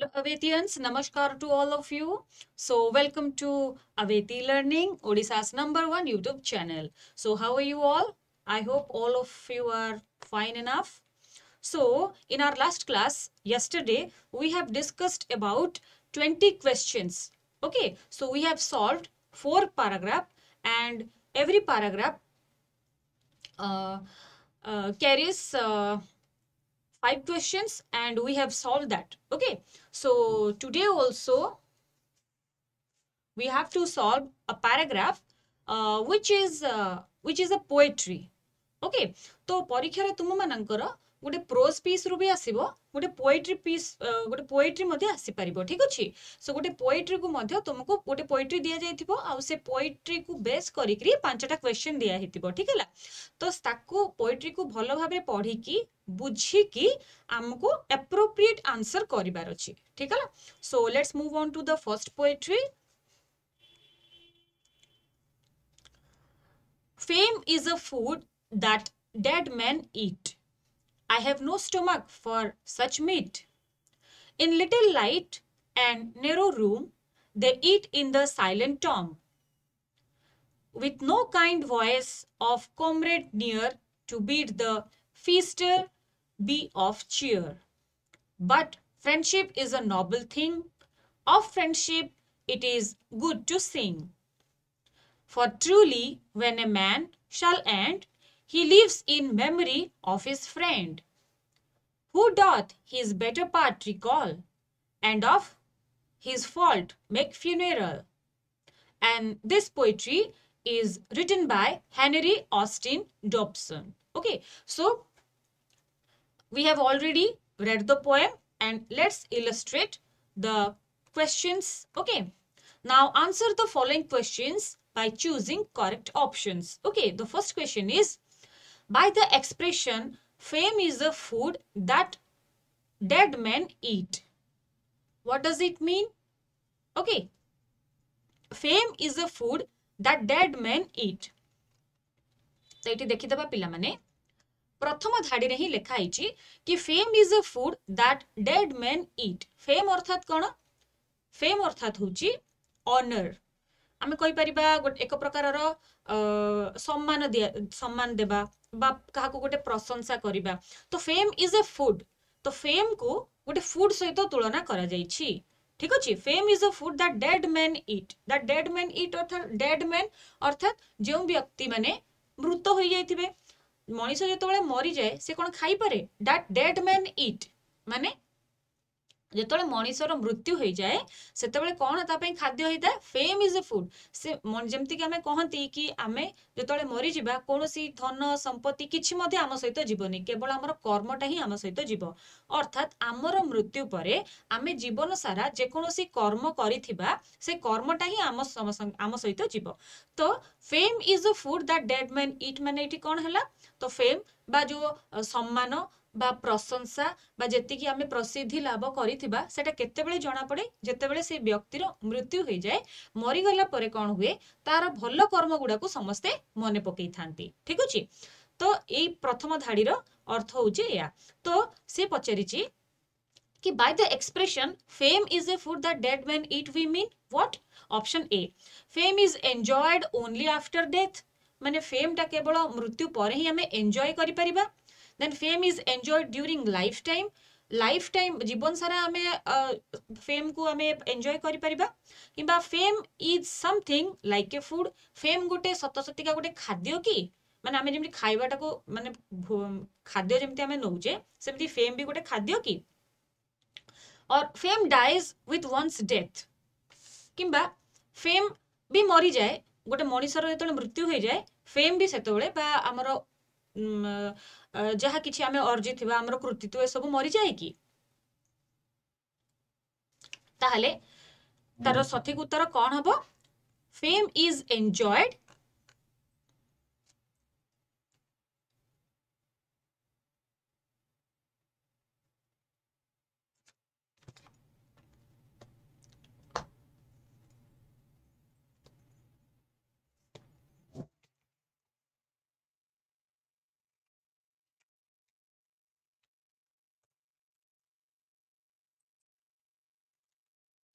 Hello Avetians, Namaskar to all of you. So welcome to Aveti Learning, Odisha's number one YouTube channel. So how are you all? I hope all of you are fine enough. So in our last class yesterday, we have discussed about 20 questions. Okay, so we have solved four paragraph and every paragraph uh, uh, carries uh, five questions and we have solved that okay so today also we have to solve a paragraph uh, which is uh, which is a poetry okay to পরীক্ষারে manankara ଗୋଟେ prose ପିସ୍ରୁ ବି ଆସିବ ଗୋଟେ poetry piece ଗୋଟେ poetry ମଧ୍ୟ ଆସିପାରିବ ଠିକ୍ ଅଛି ସୋ ଗୋଟେ ପୋଏଟ୍ରିକୁ ମଧ୍ୟ ତୁମକୁ ଗୋଟେ ପୋଏଟ୍ରି ଦିଆଯାଇଥିବ ଆଉ ସେ ପୋଏଟ୍ରିକୁ ବେସ୍ କରିକିରି ପାଞ୍ଚଟା କ୍ୱେଶ୍ଚନ୍ ଦିଆହେଇଥିବ ଠିକ୍ ହେଲା ତ ତାକୁ ପୋଏଟ୍ରିକୁ ଭଲ ଭାବରେ ପଢ଼ିକି ବୁଝିକି ଆମକୁ ଆପ୍ରୋପ୍ରିଏଟ୍ ଆନ୍ସର କରିବାର ଅଛି ଠିକ୍ ହେଲା so let's move on to the first poetry fame is a food that dead man eat I have no stomach for such meat. In little light and narrow room, they eat in the silent tomb. With no kind voice of comrade near to bid the feaster be of cheer. But friendship is a noble thing. Of friendship it is good to sing. For truly, when a man shall end, he lives in memory of his friend. Who doth his better part recall, and of his fault make funeral. And this poetry is written by Henry Austin Dobson. Okay, so we have already read the poem and let's illustrate the questions. Okay, now answer the following questions by choosing correct options. Okay, the first question is By the expression, fame is the food that dead men eat. What does it mean? Okay. Fame is the food that dead men eat. ତ ଏଠି ଦେଖିଦେବା ପିଲାମାନେ ପ୍ରଥମ ଧାଡ଼ିରେ ହିଁ ଲେଖା ହେଇଛି କି fame is a food that dead men eat fame ଅର୍ଥାତ୍ କ'ଣ ଫେମ୍ ଅର୍ଥାତ୍ ହେଉଛି ଅନର୍ ଆମେ କହିପାରିବା ଏକ ପ୍ରକାରର ସମ୍ମାନ ଦିଆ ସମ୍ମାନ ଦେବା क्या गोटे प्रशंसा करने तो फेम इज ए फुड तो फेम को गोटे फुड सहित तुलना कर ठीक अच्छे fame is a food that dead man eat that dead man eat अर्थात डेड मैन अर्थात जो व्यक्ति मैंने मृत हो जाए मनीष जो मरी जाए से कौन खाई दैट डेड मैन इट मानने ଯେତେବେଳେ ମଣିଷର ମୃତ୍ୟୁ ହୋଇଯାଏ ସେତେବେଳେ କ'ଣ ତା ପାଇଁ ଖାଦ୍ୟ ହେଇଥାଏ ଫେମ୍ ଇଜ୍ ଏ ଫୁଡ୍ ସେ ଯେମିତିକି ଆମେ କହନ୍ତି କି ଆମେ ଯେତେବେଳେ ମରିଯିବା କୌଣସି ଧନ ସମ୍ପତ୍ତି କିଛି ମଧ୍ୟ ଆମ ସହିତ ଯିବନି କେବଳ ଆମର କର୍ମଟା ହିଁ ଆମ ସହିତ ଯିବ ଅର୍ଥାତ୍ ଆମର ମୃତ୍ୟୁ ପରେ ଆମେ ଜୀବନ ସାରା ଯେକୌଣସି କର୍ମ କରିଥିବା ସେ କର୍ମଟା ହିଁ ଆମ ଆମ ସହିତ ଯିବ ତ fame is a food that dead man eat ମାନେ ଏଠି କ'ଣ ହେଲା ତ ଫେମ୍ ବା ଯୋଉ ସମ୍ମାନ बा प्रशंसा बा जी आम प्रसिद्धि लाभ करा केत जमापड़े जितेबाला से व्यक्तिर मृत्यु हो जाए मरीगला कौन हुए तार भल कर्म गुड़ाक समस्ते मन पक ठीक अच्छे तो यही प्रथम धाड़ी अर्थ हूँ या तो सी पचार कि by the expression fame is a food that dead man eat we mean what option a fame is enjoyed only after death मैंने फेम टा केवल मृत्यु पर ही आम एंजय करें then fame is enjoy during lifetime lifetime जीवन सारा आम फेम को आम एंजय कर fame is something like a food fame गोटे सतसतिका गोटे खाद्य कि मैंने आम जमी खाइबाटा को मानते खाद्य जमी नौचे सेम फेम भी गोटे खाद्य कि और fame dies with one's death कि फेम भी मरी जाए गोटे मनीषर जो मृत्यु हो जाए फेम भी से आमर ଯାହା କିଛି ଆମେ ଅର୍ଜିଥିବା ଆମର କୃତିତ୍ୱ ଏସବୁ ମରିଯାଏ କି ତାହେଲେ ତାର ସଠିକ ଉତ୍ତର କ'ଣ ହବ ଫେମ୍ ଇଜ ଏନ୍ଜଏଡ୍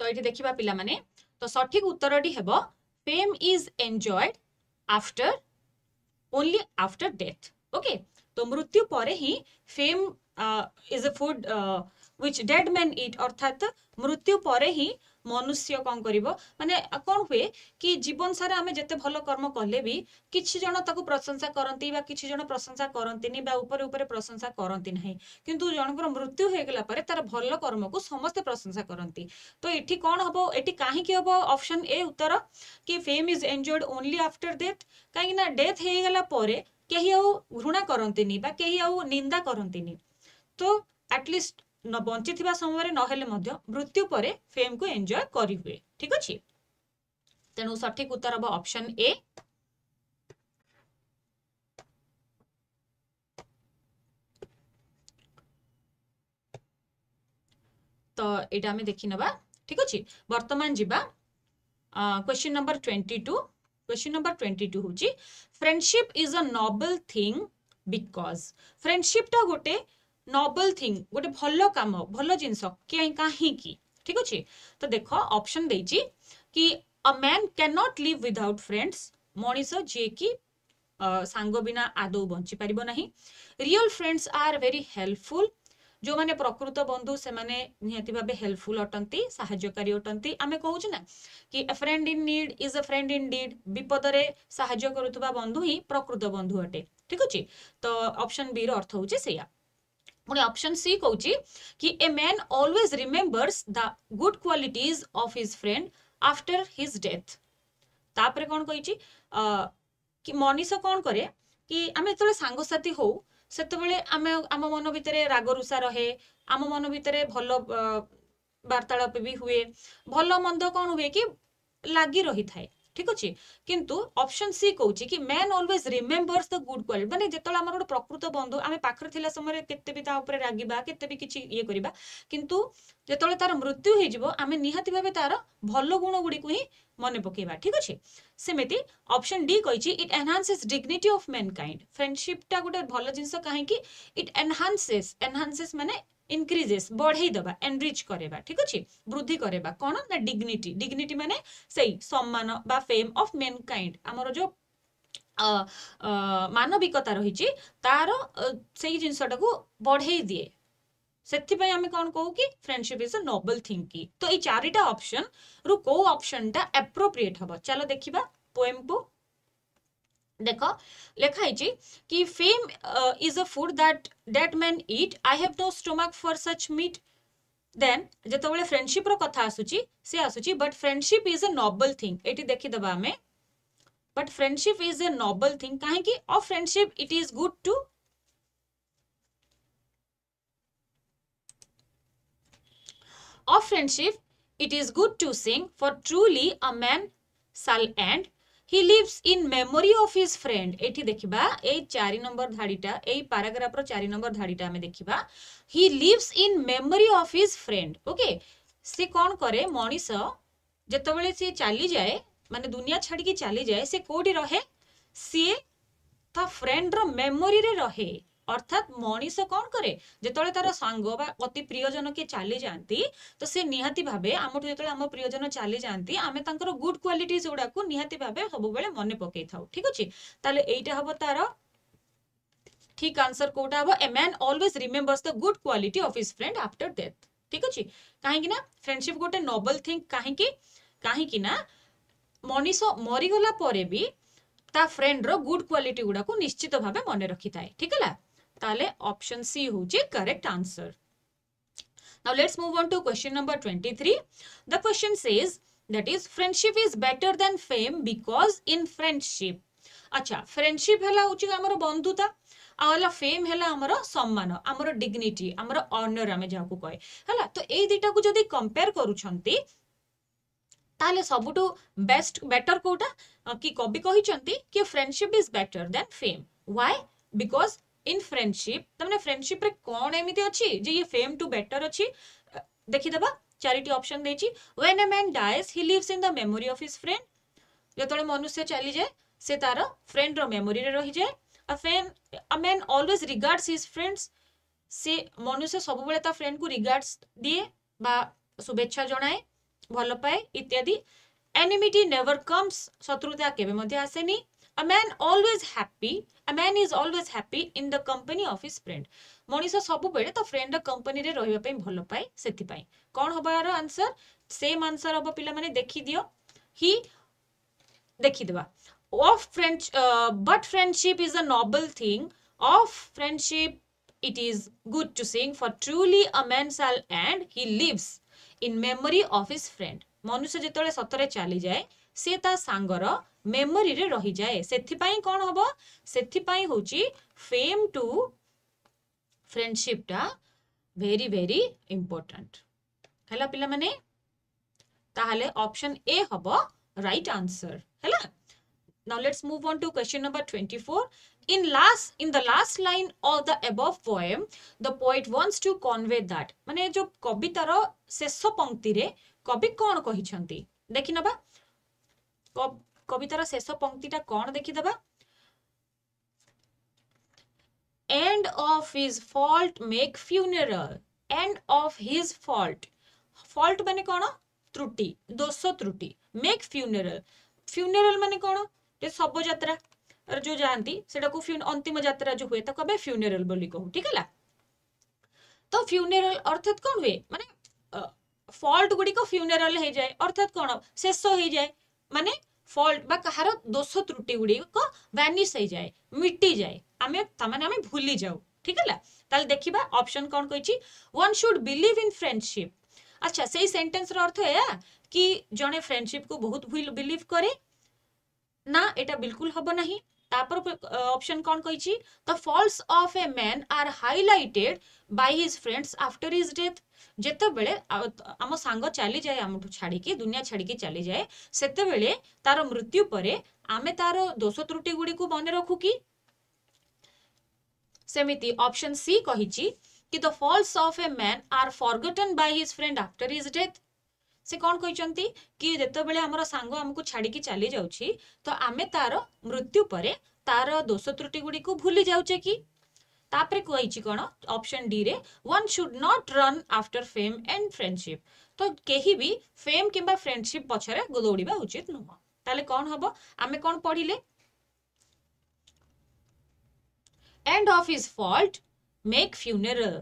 तो ये देखा पाने तो सठिक उत्तर हम fame is enjoyed after only after death okay तो मृत्यु पर ही fame is a food which dead man eat अर्थात मृत्यु पर ही ମନୁଷ୍ୟ କ'ଣ କରିବ ମାନେ କ'ଣ ହୁଏ କି ଜୀବନ ସାରା ଆମେ ଯେତେ ଭଲ କର୍ମ କଲେ ବି କିଛି ଜଣ ତାକୁ ପ୍ରଶଂସା କରନ୍ତି ବା କିଛି ଜଣ ପ୍ରଶଂସା କରନ୍ତିନି ବା ଉପରେ ଉପରେ ପ୍ରଶଂସା କରନ୍ତି ନାହିଁ କିନ୍ତୁ ଜଣଙ୍କର ମୃତ୍ୟୁ ହେଇଗଲା ପରେ ତାର ଭଲ କର୍ମକୁ ସମସ୍ତେ ପ୍ରଶଂସା କରନ୍ତି ତ ଏଠି କ'ଣ ହବ ଏଠି କାହିଁକି ହବ ଅପସନ୍ ଏ ଉତ୍ତର କି fame is enjoyed only after death କାହିଁକି ନା ଡେଥ୍ ହେଇଗଲା ପରେ କେହି ଆଉ ଘୃଣା କରନ୍ତିନି ବା କେହି ଆଉ ନିନ୍ଦା କରନ୍ତିନି ତ ଆଟଲିଷ୍ଟ ବଞ୍ଚିଥିବା ସମୟରେ ନହେଲେ ମଧ୍ୟ ମୃତ୍ୟୁ ପରେ ଫେମ୍କୁ ଏନ୍ଜୟ କରିହୁଏ ଠିକ ଅଛି ତେଣୁ ସଠିକ ଉତ୍ତର ହବ ଅପସନ୍ ଏ ତ ଏଇଟା ଆମେ ଦେଖିନେବା ଠିକ ଅଛି ବର୍ତ୍ତମାନ ଯିବା question number twenty two question number twenty two ହେଉଛି friendship is a noble thing because ଫ୍ରେଣ୍ଡସିପ୍ଟା ଗୋଟେ ନବଲ ଥିଙ୍ଗ ଗୋଟେ ଭଲ କାମ ଭଲ ଜିନିଷ କାହିଁକି ଠିକ ଅଛି ତ ଦେଖ ଅପସନ ଦେଇଛି କି a man cannot live without friends ମଣିଷ ଯିଏକି ସାଙ୍ଗ ବିନା ଆଦୌ ବଞ୍ଚିପାରିବ ନାହିଁ real friends are very helpful ଯେଉଁମାନେ ପ୍ରକୃତ ବନ୍ଧୁ ସେମାନେ ନିହାତି ଭାବେ ହେଲ୍ପଫୁଲ୍ ଅଟନ୍ତି ସାହାଯ୍ୟକାରୀ ଅଟନ୍ତି ଆମେ କହୁଛୁ ନା କି a friend in need is a friend indeed ବିପଦରେ ସାହାଯ୍ୟ କରୁଥିବା ବନ୍ଧୁ ହିଁ ପ୍ରକୃତ ବନ୍ଧୁ ଅଟେ ଠିକ ଅଛି ତ ଅପସନ୍ ବି ର ଅର୍ଥ ହେଉଛି ସେଇଆ ପୁଣି ଅପସନ୍ ସି କହୁଛି କି a man always remembers the good qualities of his friend after his death ତାପରେ କ'ଣ କହିଛି କି ମଣିଷ କ'ଣ କରେ କି ଆମେ ଯେତେବେଳେ ସାଙ୍ଗସାଥି ହଉ ସେତେବେଳେ ଆମେ ଆମ ମନ ଭିତରେ ରାଗରୁଷା ରହେ ଆମ ମନ ଭିତରେ ଭଲ ବାର୍ତ୍ତାଳାପ ବି ହୁଏ ଭଲ ମନ୍ଦ କ'ଣ ହୁଏ କି ଲାଗି ରହିଥାଏ ঠিক ଅଛି କିନ୍ତୁ ଅପସନ୍ ସି କହୁଛି କି man always remembers the good quality ମାନେ ଯେତେବେଳେ ଆମର ଗୋଟେ ପ୍ରକୃତ ବନ୍ଧୁ ଆମେ ପାଖରେ ଥିଲା ସମୟରେ କେତେ ବି ତା ଉପରେ ରାଗିବା କେତେ ବି କିଛି ଇଏ କରିବା କିନ୍ତୁ ଯେତେବେଳେ ତାର ମୃତ୍ୟୁ ହେଇଯିବ ଆମେ ନିହାତି ଭାବେ ତାର ଭଲ ଗୁଣ ଗୁଡ଼ିକୁ ହିଁ ମନେ ପକେଇବା ଠିକ ଅଛି ସେମିତି ଅପସନ୍ ଡି କହିଛି it enhances dignity of mankind ଫ୍ରେଣ୍ଡସିପ୍ଟା ଗୋଟେ ଭଲ ଜିନିଷ କାହିଁକି ଇଟ୍ ଏନହାନ୍ସେସ୍ ଏନହାନ୍ସେସ୍ ମାନେ ইনক্রিজেস বঢ়াই দেবা ଏନରିଚ୍ କରେଇବା ଠିକ ଅଛି ବୃଦ୍ଧି କରେଇବା କ'ଣ ନା ଡିଗ୍ନିଟି ଡିଗ୍ନିଟି ମାନେ ସେଇ ସମ୍ମାନ ବା ଫେମ୍ ଅଫ ମେନ୍ କାଇଣ୍ଡ ଆମର ଯୋଉ ମାନବିକତା ରହିଛି ତାର ସେଇ ଜିନିଷଟାକୁ ବଢ଼େଇ ଦିଏ ସେଥିପାଇଁ ଆମେ କ'ଣ କହୁ କି friendship is a noble thinking ତ ଏଇ ଚାରିଟା ଅପସନ୍ ରୁ କୋଉ ଅପସନ୍ଟା ଆପ୍ରୋପ୍ରିଏଟ୍ ହବ ଚାଲ ଦେଖିବା ପୋଏମ୍କୁ देखो लिखा है जी कि fame is a food that that man eat I have no stomach for such meat then जो फ्रेंडसीप रहा से आसूच but friendship is a noble thing ये देखीदा आम but friendship is a noble thing कहीं a friendship it is good to a friendship it is good to sing for truly a man shall and he lives in memory of his friend ये देखा ये चारि number धाड़ीटा ये पाराग्राफर चारि number धाड़ीटा आम देखा he lives in memory of his friend okay से कौन कै मनीष जोबले सी चली जाए मान दुनिया छाड़ी चली जाए से कौटी रहे सी फ्रेंड्र मेमोरी रे रहे অর্থাৎ মনিষ কণ করে যেত তার সাঙ্গ বা অতি প্রিয়জন কি চালি যা তো সে নিহতি ভাবে আমার যেত আমার প্রিয়জন চালি যা আমি তাঁর গুড কোয়ালিটিজ গুড়া নিহতি ভাবে সবুলে মনে পকাই থাও ঠিক আছে তাহলে এইটা হব তার ঠিক আনসর কোটা হব a man always remembers the good quality of his friend after death ঠিক আছে ଅଛି না ନା গোটে ଗୋଟେ থিং ଥିଙ୍ଗ କାହିଁକି না ନା মরিগলা পরে বি তা ତା ଫ୍ରେଣ୍ଡର কোয়ালিটি গুড়া নিশ্চিত ভাবে মনে রাখি থাকে ঠিক ହେଲା তাহলে অপশন সি হচ্ছে correct answer Now let's move on to question number 23. The question says that is friendship is better than fame because in friendship. আচ্ছা ফ্রেন্ডশিপ হেলা হচ্ছে আমার বন্ধুতা আলা ফেম হেলা আমার সম্মান আমার ডিগনিটি আমার অনর আমি যাকে কয়ে হ্যাঁ তো এই দুইটাকে যদি কম্পেয়ার করছেন তাহলে সবুঠু বেস্ট বেটর কোটা কি কবি কিন্তু কি friendship is better than fame why because in friendship তাহলে ফ্রেন্ডশিপরে কোণ এমিতি অছি যে ইয়ে ফেম টু বেটর অছি দেখিদেবা চারিটি অপশন দিয়েছি when a man dies he lives in the memory of his friend যেতবে মনুষ্য চালি যায় সে তার ফ্রেন্ডর মেমোরিরে রহিযাଏ a friend a man always regards his friends সে মনুষ্য সবুবেলে তা ফ্রেন্ডকু রিগার্ডস দিয়ে বা শুভেচ্ছা জনায় ভাল পায়ে ইত্যাদি এনিমিটি নেভার কমস শত্রুতা কেবে মধ্যে আসেনি A man always happy. A man is always happy in the company of his friend. monisa sabu bele to friend the company re rahiba pai bhalo pai sethi pai kon hoba ଭଲ answer same answer hoba pila mane dekhi dio he dekhi deba of of uh, but friendship is a noble thing of friendship it is good to sing for truly a man shall and he lives in memory of his friend मनुष्य जिते सतरे चली जाए सी तांगर memory रे रही जाए से कौन हम से हूँ फेम टू फ्रेंडसीप टा भेरी भेरी इम्पोर्टाट है पाने ताले ऑप्शन ए हम राइट आंसर है now let's move on to question number 24 in last in the last line of the above poem the poet wants to convey that माने जो कवितार शेष पंक्ति रे कवि कौन कही देखने कवितार शेष पंक्ति कौन देखीद end of his fault make funeral end of his fault fault मान कौन त्रुटि दोष त्रुटि मेक फ्यूनेरल फ्यूनेरल मान कौन सब जो जो जाती अंतिम जत्रा जो हुए फ्यूनेरल बोली कहू ठीक है तो फ्यूनेरल अर्थात कौन हुए मानते फल्ट गुड़िक फ्यूनेरल हो जाए अर्थात कौन शेष हो जाए मानते ফল্ট বা কাহার দোষ କାହାର ଦୋଷ ତ୍ରୁଟି ଗୁଡ଼ିକ ଭ୍ୟାନିସ୍ ହେଇଯାଏ ମିଟିଯାଏ ଆମେ ତାମାନେ আমি ଭୁଲି যাও ঠিক হল তাহলে দেখিবা অপশন কন কইছি one should believe in friendship আচ্ছা সেই সেন্টেন্স অর্থ এয়া কি জনে ফ্রেন্ডশিপ কু বহুত বিলিভ করে না এটা বিলকুল হব না तापर ऑप्शन कौन कही faults of a man are highlighted by his friends after his death जिते आम सांग चली जाए आम छाड़ी दुनिया छाड़ी चली जाए से तार मृत्यु पर आम तार दोष त्रुटि गुड़ को मन रखु कि सेमती ऑप्शन सी कही कि the faults of a man are forgotten by his friend after his death ସେ କ'ଣ କହିଛନ୍ତି କି ଯେତେବେଳେ ଆମର ସାଙ୍ଗ ଆମକୁ ଛାଡ଼ିକି ଚାଲି ଯାଉଛି ତ ଆମେ ତାର ମୃତ୍ୟୁ ପରେ ତାର ଦୋଷ ତ୍ରୁଟି ଗୁଡ଼ିକୁ ଭୁଲି ଯାଉଛେ କି ତାପରେ କହିଛି କ'ଣ ଅପସନ୍ ଡିରେ one should not run after fame and friendship ତ କେହି ବି ଫେମ୍ କିମ୍ବା ଫ୍ରେଣ୍ଡସିପ୍ ପଛରେ ଦୌଡ଼ିବା ଉଚିତ ନୁହଁ ତାହେଲେ କ'ଣ ହବ ଆମେ କ'ଣ ପଢ଼ିଲେ end of his fault make funeral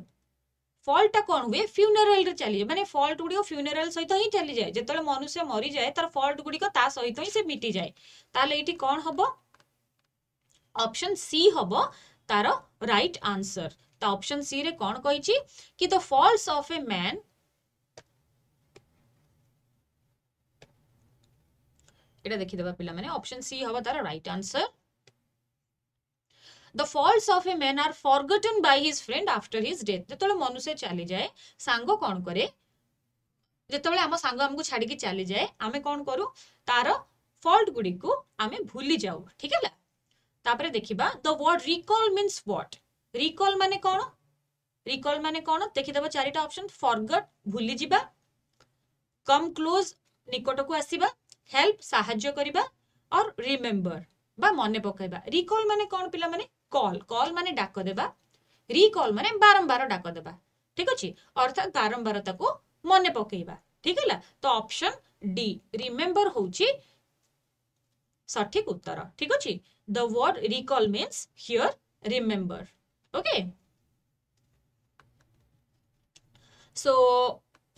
ফলটা কোণ হুয়ে ফ্যুনেরাল চালিয়ে মানে ফল্ট গুড়ি ফ্যুনেরাল সহিত হি চালিয়ে যায় যেতবে মনুষ্য মরিযায়ে তার ফল্ট গুড়ি তা সহিত হি সে মিটি যায় তাহলে এটি কোণ হব অপশন সি হব তার রাইট আনসর তা অপশন সি রে কোণ কইছি কি the faults of a man এটা দেখিদেবা পিলামানে অপশন সি হব তার right answer the faults of a man are forgotten by his friend after his death যেতবে মনুষ্য চালি যায় সাঙ্গ কোণ করে যেতবে আম সাঙ্গ আমি ছাড়িকি চালি যায় আমি কোণ করু তার ফল্ট গুড়ি আমি ভুলি যাও ঠিক হল তাপরে দেখিবা the word recall means what recall মানে কোণ রিকল মানে কোণ দেখিদেব চারিটা অপশন ফরগট ভুলি যা কম ক্লোজ নিকটকু আসিবা হেল্প সাহায্য করা অর রিমেম্বর বা মনে পকাইবা রিকল মানে কোণ পিলা মানে कल कल मान डाक रिकल मान बारंबार डाक ठीक अच्छे अर्थात बारंबारता मन पकईवा ठीक है तो अपसन डी रिमेम्बर हूँ सठिक उत्तर ठीक अच्छे the word recall means here remember okay so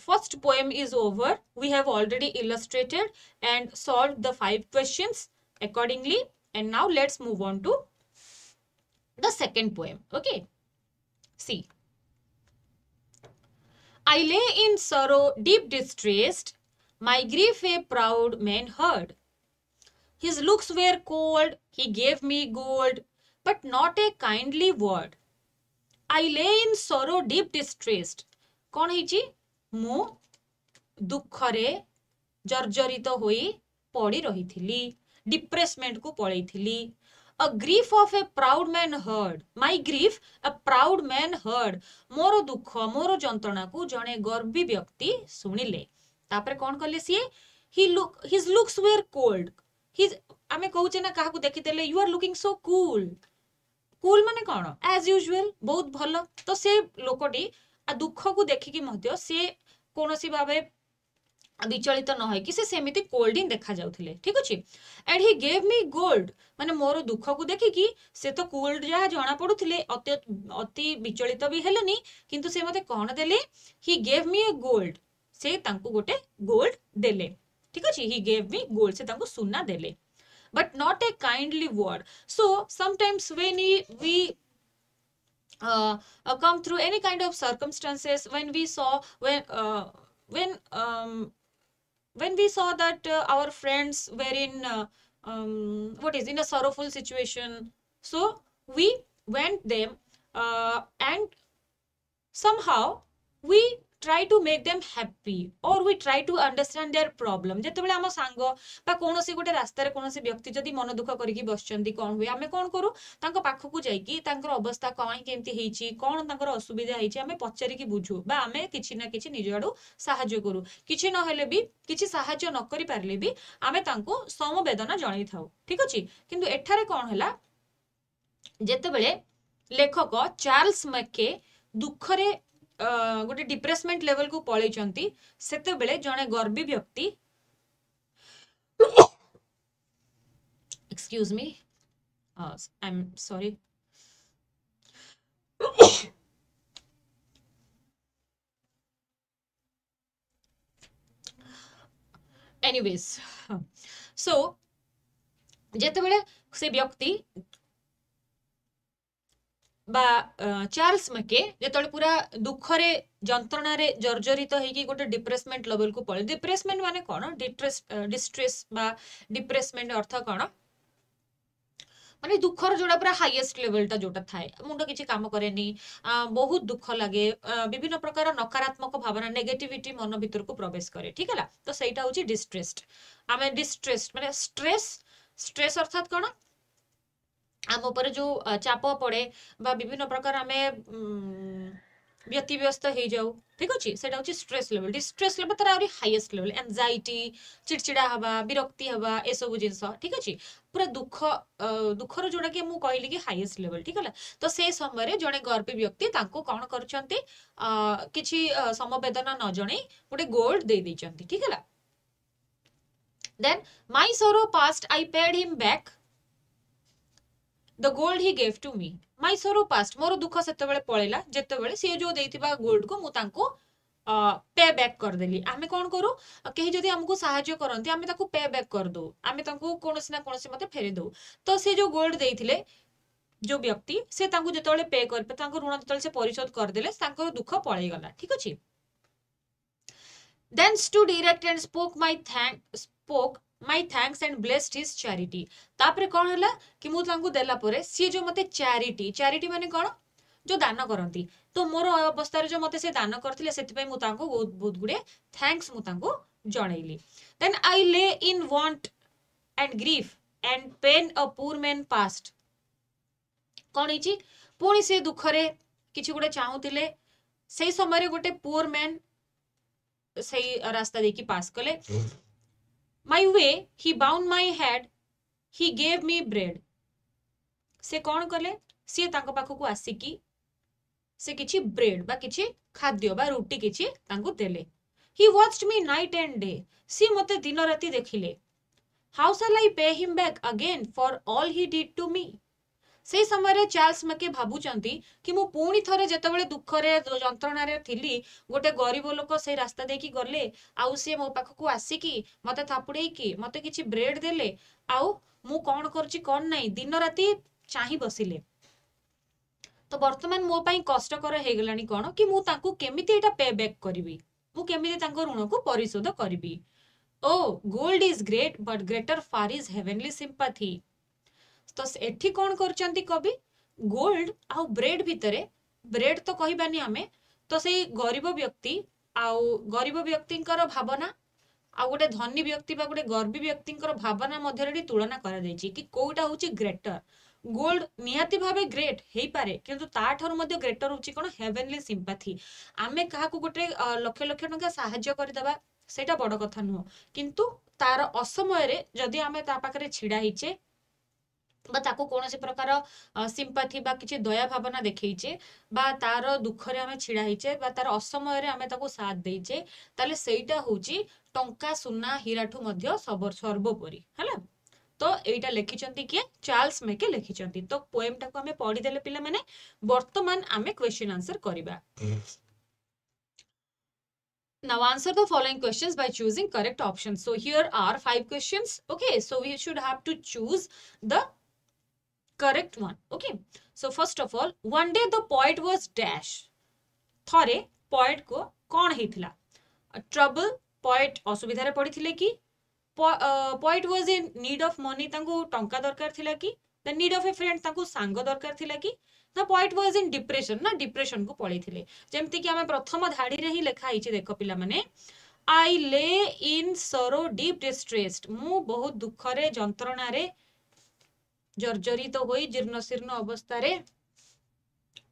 first poem is over we have already illustrated and solve the five questions accordingly and now let's move on to the second poem. Okay. See. I lay in sorrow deep distressed, my grief a proud man heard. His looks were cold, he gave me gold, but not a kindly word. I lay in sorrow deep distressed. कौन ହେଇଛି ମୁଁ ଦୁଃଖରେ ଜର୍ଜରିତ ହୋଇ ପଡ଼ି ରହିଥିଲି ଡିପ୍ରେସମେଣ୍ଟକୁ ପଳେଇଥିଲି a grief of a proud man heard my grief a proud man heard ମୋର ଦୁଃଖ ମୋର ଯନ୍ତ୍ରଣାକୁ ଜଣେ ଗର୍ବୀ ବ୍ୟକ୍ତି ଶୁଣିଲେ ତାପରେ କ'ଣ କଲେ ସିଏ he look his looks were cold his ଆମେ କହୁଛେ ନା କାହାକୁ ଦେଖିଦେଲେ you are looking so cool cool ମାନେ କ'ଣ as usual ବହୁତ ଭଲ ତ ସେ ଲୋକଟି ଦୁଃଖକୁ ଦେଖିକି ମଧ୍ୟ ସେ କୌଣସି ଭାବେ विचलित न हो कि सेमती कोल्ड ड्रिंक देखा जाते ठीक अच्छे and he gave me gold मानने मोर दुख को देखिकी से तो कोल्ड जहाँ जनापड़े अत्य अति विचलित भी हेनी कि मत कौन they gave me A gold से गोटे गोल्ड दे ठीक अच्छे हि गेव मी गोल्ड से सुना दे but not a kindly word so sometimes when we come through any kind of circumstances when we saw way when when we saw that uh, our friends were in uh, um, what is in a sorrowful situation so we went them uh, and somehow we try to make them happy or we try to understand their problem ଯେତେବେଳେ ଆମ ସାଙ୍ଗ ବା କୌଣସି ଗୋଟେ ରାସ୍ତାରେ କୌଣସି ବ୍ୟକ୍ତି ଯଦି ମନ ଦୁଃଖ କରିକି ବସିଛନ୍ତି କ'ଣ ହୁଏ ଆମେ କ'ଣ କରୁ ତାଙ୍କ ପାଖକୁ ଯାଇକି ତାଙ୍କର ଅବସ୍ଥା କାହିଁକି କେମିତି ହେଇଛି କ'ଣ ତାଙ୍କର ଅସୁବିଧା ହେଇଛି ଆମେ ପଚାରିକି ବୁଝୁ ବା ଆମେ କିଛି ନା କିଛି ନିଜ ଆଡ଼ୁ ସାହାଯ୍ୟ କରୁ କିଛି ନହେଲେ ବି କିଛି ସାହାଯ୍ୟ ନ କରିପାରିଲେ ବି ଆମେ ତାଙ୍କୁ ସମବେଦନା ଜଣାଇଥାଉ ଠିକ ଅଛି କିନ୍ତୁ ଏଠାରେ କ'ଣ ହେଲା ଯେତେବେଳେ ଲେଖକ ଚାର୍ଲସ ମେକେ ଦୁଃଖରେ ଗୋଟେ ଡିପ୍ରେସମେଣ୍ଟ ଲେଭେଲକୁ ପଳେଇଛନ୍ତି ସେତେବେଳେ ଜଣେ ଗର୍ବି ବ୍ୟକ୍ତି excuse me I am sorry anyways so so, ଯେତେବେଳେ ସେ ବ୍ୟକ୍ତି বা ଚାର୍ଲସ୍ ମକେ ଯେତେବେଳେ ପୁରା ଦୁଃଖରେ ଯନ୍ତ୍ରଣାରେ ଜର୍ଜରିତ ହେଇକି ଗୋଟେ ଡିପ୍ରେସମେଣ୍ଟ ଲେଭେଲକୁ ପଳେଇ ଡିପ୍ରେସମେଣ୍ଟ ମାନେ କ'ଣ ଡିଟ୍ରେସ୍ ଡିଷ୍ଟ୍ରେସ୍ ବା ଡିପ୍ରେସମେଣ୍ଟ ଅର୍ଥ କ'ଣ ମାନେ ଦୁଃଖର ଯୋଉଟା ପୁରା ହାଇଏଷ୍ଟ ଲେଭେଲଟା ଯୋଉଟା ଥାଏ ମୁଣ୍ଡ କିଛି କାମ କରେନି ବହୁତ ଦୁଃଖ ଲାଗେ ବିଭିନ୍ନ ପ୍ରକାର ନକାରାତ୍ମକ ଭାବନା ନେଗେଟିଭିଟି ମନ ଭିତରକୁ ପ୍ରବେଶ କରେ ଠିକ ହେଲା ତ ସେଇଟା ହଉଛି ଡିଷ୍ଟ୍ରେସ୍ଡ ଆମେ ଡିଷ୍ଟ୍ରେସ୍ଡ ମାନେ ଷ୍ଟ୍ରେସ୍ ଷ୍ଟ୍ରେସ୍ ଅର୍ଥାତ୍ କ'ଣ आम उपर जो चाप पड़े बा विभिन्न प्रकार आम व्यतीव्यस्त हो जाऊ ठीक अच्छे से स्ट्रेस लेवल डिस्ट्रेस लेवल तरह आ हाइएस्ट लेवल एंजाइटी चिड़चिड़ा हवा विरक्ति हवा यह सब जिन ठीक अच्छे पूरा दुख दुखर जोड़ा कि मुझे कहली कि हाइएस्ट लेवल ठीक है तो से समय जो गर्वी व्यक्ति कौन कर कि समबेदना न जन गोटे गोल्ड दे ठीक है then my sorrow past I paid him back the gold he gave to me my sorrow past मोर दुख से पलैला जितेबाद सी जो दे गोल्ड को मुझे पे बैक करदेली आम कौन करू कहीं जदि आमको साय करते आम पे बैक करदे आम कौन ना कौन मत फेरे दू तो सी जो गोल्ड दे जो व्यक्ति से जो पे कर जो परिशोध करदे दुख पलैगला ठीक अच्छे then to direct and spoke my thank spoke my thanks and blessed his charity तापरे कौन हला कि मु तांकु सी जो मते चैरिटी चैरिटी माने कोन जो दान करती तो मोर अवस्था जो मते दान करथिले सेतिपई बहुत बहुत गुडे थैंक्स मु तांकु जणैली I lay in want and grief and pain a poor man passed कौन पुणी से दुख रे किछि गुडे समय गोटे पुअर मैन सेही रास्ता देखि पास कले my way he bound my head he gave me bread ସେ କ'ଣ କଲେ ସିଏ ତାଙ୍କ ପାଖକୁ ଆସିକି ସେ କିଛି ବ୍ରେଡ୍ ବା କିଛି ଖାଦ୍ୟ ବା ରୁଟି କିଛି ତାଙ୍କୁ ଦେଲେ he watched me night and day ସିଏ ମୋତେ ଦିନ ରାତି ଦେଖିଲେ how shall I pay him back again for all he did to me से समय चार्लस मके भाती कि पुणी थे जो दुखने जंत्रणा थी गोटे गरीब लोक से रास्ता देखी गले आए मो पाखक आसिकी मत थापुड़ी मत कि ब्रेड दे कौन चाह बसिले तो बर्तमान मोपाई कष्ट कौन कि मुमिटा पे बैक करी मुमी ऋण को परशोध करी O gold is great but greater far is heavenly sympathy ତ ଏଠି କ'ଣ କରିଛନ୍ତି କବି ଗୋଲ୍ଡ ଆଉ ବ୍ରେଡ୍ ଭିତରେ ବ୍ରେଡ୍ ତ କହିବାନି ଆମେ ତ ସେଇ ଗରିବ ବ୍ୟକ୍ତି ଆଉ ଗରିବ ବ୍ୟକ୍ତିଙ୍କର ଭାବନା ଆଉ ଗୋଟେ ଧନୀ ବ୍ୟକ୍ତି ବା ଗୋଟେ ଗର୍ବୀ ବ୍ୟକ୍ତିଙ୍କର ଭାବନା ମଧ୍ୟରେ ଏଠି ତୁଳନା କରାଯାଇଛି କି କୋଉଟା ହଉଛି ଗ୍ରେଟର ଗୋଲ୍ଡ ନିହାତି ଭାବେ ଗ୍ରେଟ୍ ହେଇପାରେ କିନ୍ତୁ ତାଠାରୁ ମଧ୍ୟ ଗ୍ରେଟର ହଉଛି କ'ଣ ହେଭେନଲି ସିମ୍ପାଥି ଆମେ କାହାକୁ ଗୋଟେ ଲକ୍ଷ ଲକ୍ଷ ଟଙ୍କା ସାହାଯ୍ୟ କରିଦେବା ସେଇଟା ବଡ କଥା ନୁହଁ କିନ୍ତୁ ତାର ଅସମୟରେ ଯଦି ଆମେ ତା ପାଖରେ ଛିଡା ହେଇଛେ বা ତାକୁ କୌଣସି ପ୍ରକାର ସିମ୍ପାଥି ବା କିଛି ଦୟା ଭାବନା ଦେଖେଇଛେ ବା ତାର ଦୁଃଖରେ ଆମେ ଛିଡା ହେଇଛେ ବା ତାର ଅସମୟରେ ଆମେ ତାକୁ ସାଥ ଦେଇଛେ ତାହେଲେ ସେଇଟା ହଉଛି ଟଙ୍କା ସୁନା ହୀରାଠୁ ମଧ୍ୟ ସର୍ବୋପରି ହେଲା ତ ଏଇଟା ଲେଖିଛନ୍ତି କିଏ ଚାର୍ଲସ ମେକେ ଲେଖିଛନ୍ତି ତ ପୋଏମଟାକୁ ଆମେ ପଢିଦେଲେ ପିଲାମାନେ ବର୍ତ୍ତମାନ ଆମେ କ୍ୱେଶ୍ଚିନ୍ ଆନ୍ସର କରିବା Now answer the following questions by choosing correct options. So here are five questions. Okay, so we should have to choose the correct one okay so first of all one day the poet was dash ଥରେ poet ko को कौन a trouble poet ଅସୁବିଧାରେ ପଡ଼ିଥିଲେ ki poet was in need of money ତାଙ୍କୁ ଟଙ୍କା ଦରକାର thila ki the need of a friend ତାଙ୍କୁ sanga ଦରକାର thila ki the poet was in depression na depression ko କୁ ପଳେଇଥିଲେ ଯେମିତି କି ଆମେ ପ୍ରଥମ ଧାଡ଼ିରେ lekha Lekha dekho pila mane I lay in sorrow deep distressed ମୁଁ ବହୁତ ଦୁଃଖରେ ଯନ୍ତ୍ରଣାରେ जर्जरित हो जीर्णशीर्ण अवस्था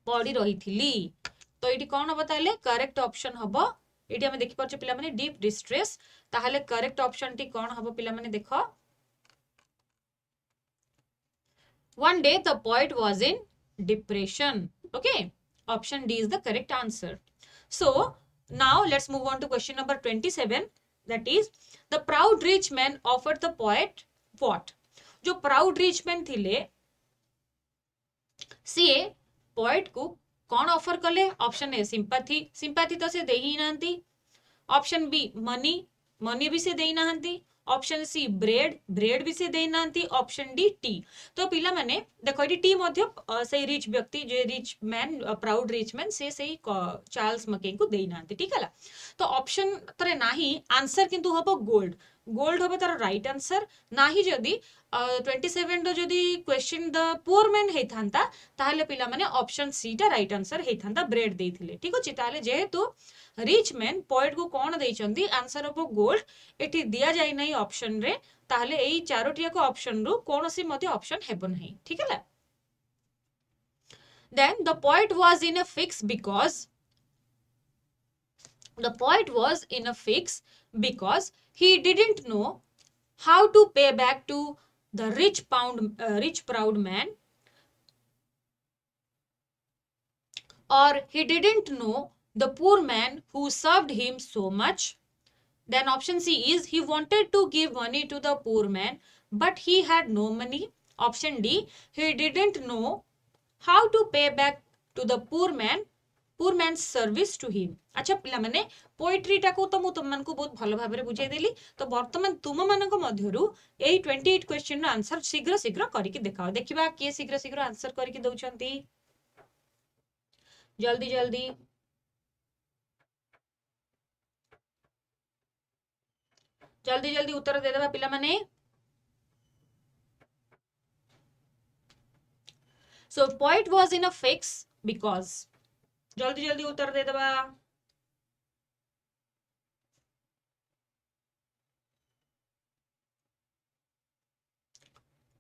पड़ रही थी तो ये कौन हम तेज़े करेक्ट अपसन हम ये आम देखिपर चे पे deep distress correct option D कौन हम पे देख one day the poet was in depression okay option D is the correct answer so now let's move on to question number twenty seven that is the proud rich man offer the poet what जो proud rich man थिले सीए point को कौन offer कले option A sympathy sympathy तो से देही नांती ऑप्शन बी मनी मनी भी से देही नांती ऑप्शन सी ब्रेड ब्रेड भी से देही नांती ऑप्शन डी टी तो पिला माने देखो इटी टी मध्य सही रिच व्यक्ति जो rich man proud rich man से सही चार्ल्स मकेन को देही नांती ठीक है तो ऑप्शन तरे नाही आंसर किंतु हबो गोल्ड गोल्ड हम तार रईट आंसर ना ही जदि ट्वेंटी सेवेन रि क्वेश्चन द पुअर मैन होता तो पाने अपसन सीटा रईट आनसर होता ब्रेड दे ठीक अच्छे तेल जेहेतु रिच मैन पॉइंट को कौन देखते आंसर हम गोल्ड ये दि जाए ना अपसन यही चारोटिया अपसन रु कौन अपसन हे ना ठीक है then the poet was in a fix because the poet was in a fix because he didn't know how to pay back to the rich pound uh, rich proud man or he didn't know the poor man who served him so much then option c is he wanted to give money to the poor man but he had no money option d he didn't know how to pay back to the poor man poor man service to him अच्छा पे poetry टा को तो मुझे बहुत भल भाव बुझेदेली तो बर्तमान तुम मानक ट्वेंटी एट क्वेश्चन रनसर शीघ्र शीघ्र करके देखा देखा किए शीघ्र शीघ्र आंसर करके दौरान जल्दी जल्दी जल्दी जल्दी उत्तर दे देदेबा पे so poet was in a fix because जल्दी जल्दी उत्तर दे दबा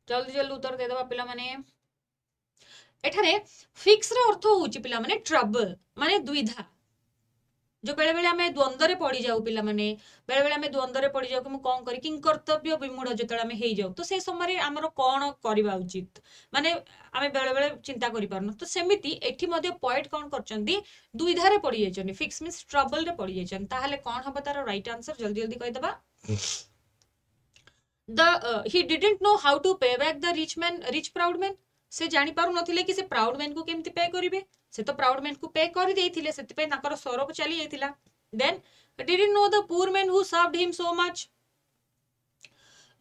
जल्दी जल्दी उत्तर दे दबा पिला माने एठारे फिक्स रो अर्थ होउची पिला माने ट्रबल माने द्विधा जो बेले बेले आम द्वंद्व पड़ जाऊ पे बेले बेले आम द्वंद्व पड़ जाऊ कि कौन करी कर्तव्य विमूढ़ जो आम जाऊ तो से समय आम कौन करवा उचित मानने आम बेले बेले चिंता कर तो सेमती एटी पॉइंट कौन कर दुईधारे पड़ जाइए फिक्स मीन ट्रबल पड़ जाइए कौन हम तार रईट आंसर जल्दी जल्दी कहीदे the he he know how to pay pay the rich man rich proud man ସେ ଜାଣିପାରୁନଥିଲେ କି ସେ ପ୍ରାଉଡ୍ ମ୍ୟାନ୍କୁ କେମିତି ପେ କରିବେ ସେ ତ ପ୍ରାଉଡ୍ ମ୍ୟାନ୍କୁ ପେ କରିଦେଇଥିଲେ ସେଥିପାଇଁ ତାଙ୍କର ସରବ ଚାଲିଯାଇଥିଲା then did know the poor man who served him so much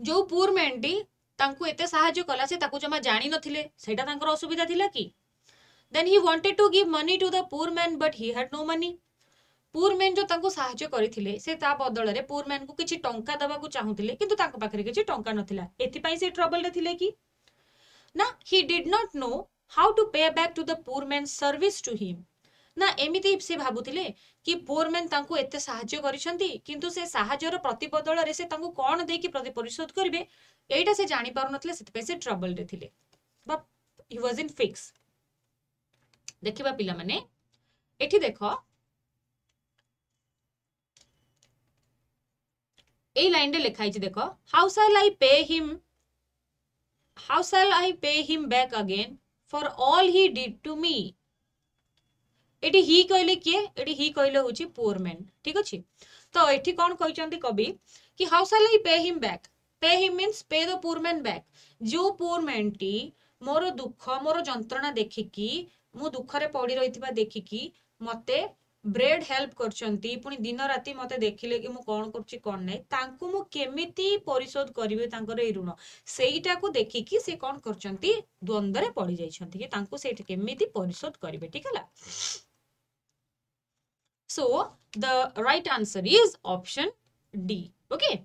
ଯୋଉ ପୁଅର୍ ମ୍ୟାନ୍ଟି ତାଙ୍କୁ ଏତେ ସାହାଯ୍ୟ କଲା ସେ ତାକୁ ଜମା ଜାଣିନଥିଲେ ସେଇଟା ତାଙ୍କର ଅସୁବିଧା ଥିଲା କି then he wanted to give money to the poor man but he had no money poor man ଯୋଉ ତାଙ୍କୁ ସାହାଯ୍ୟ କରିଥିଲେ ସେ ତା ବଦଳରେ ପୁଅର୍ ମ୍ୟାନ୍କୁ କିଛି ଟଙ୍କା ଦେବାକୁ ଚାହୁଁଥିଲେ କିନ୍ତୁ ତାଙ୍କ ପାଖରେ କିଛି ଟଙ୍କା ନଥିଲା ଏଥିପାଇଁ ସେ ଟ୍ରବଲ୍ରେ ଥିଲେ କି Now, he did not know how to pay back to the poor man's service to him. ନା ଏମିତି ସେ ଭାବୁଥିଲେ କି ପୋରମ୍ୟାନ୍ ତାଙ୍କୁ ଏତେ ସାହାଯ୍ୟ କରିଛନ୍ତି କିନ୍ତୁ ସେ ସାହାଯ୍ୟର ପ୍ରତିବଦଳରେ ସେ ତାଙ୍କୁ କ'ଣ ଦେଇକି ପ୍ରତି ପରିଶୋଧ କରିବେ ଏଇଟା ସେ ଜାଣିପାରୁନଥିଲେ ସେଥିପାଇଁ ସେ ଟ୍ରବଲ୍ରେ ଥିଲେ ବା ହି ୱାଜ୍ ଇନ୍ ଫିକ୍ସ ଦେଖିବା ପିଲାମାନେ ଏଠି ଦେଖ ଏଇ ଲାଇନ୍ରେ ଲେଖା ହେଇଛି ଦେଖ how shall I pay him How shall I pay him back again for all he did to me? এটি হি কহিলে কিয়ে এটি হি কহিলে হচ্ছে পুওর ম্যান ঠিক আছে তো এটি কোণ কইছন্তি কবি কি how shall I pay him back pay him means pay the poor man back যে পুওর ম্যানটি মোর দুঃখ মোর যন্ত্রণা দেখিকি মু দুঃখরে পড়ি রইতিবা দেখিকি মতে ब्रेड हेल्प कर दिन रात मत देखिले कि कौन करमी परशोध करी ऋण से देखिकी से कौन कर द्वंद पड़ जाइए परशोध करेंगे ठीक है so the right answer is option D okay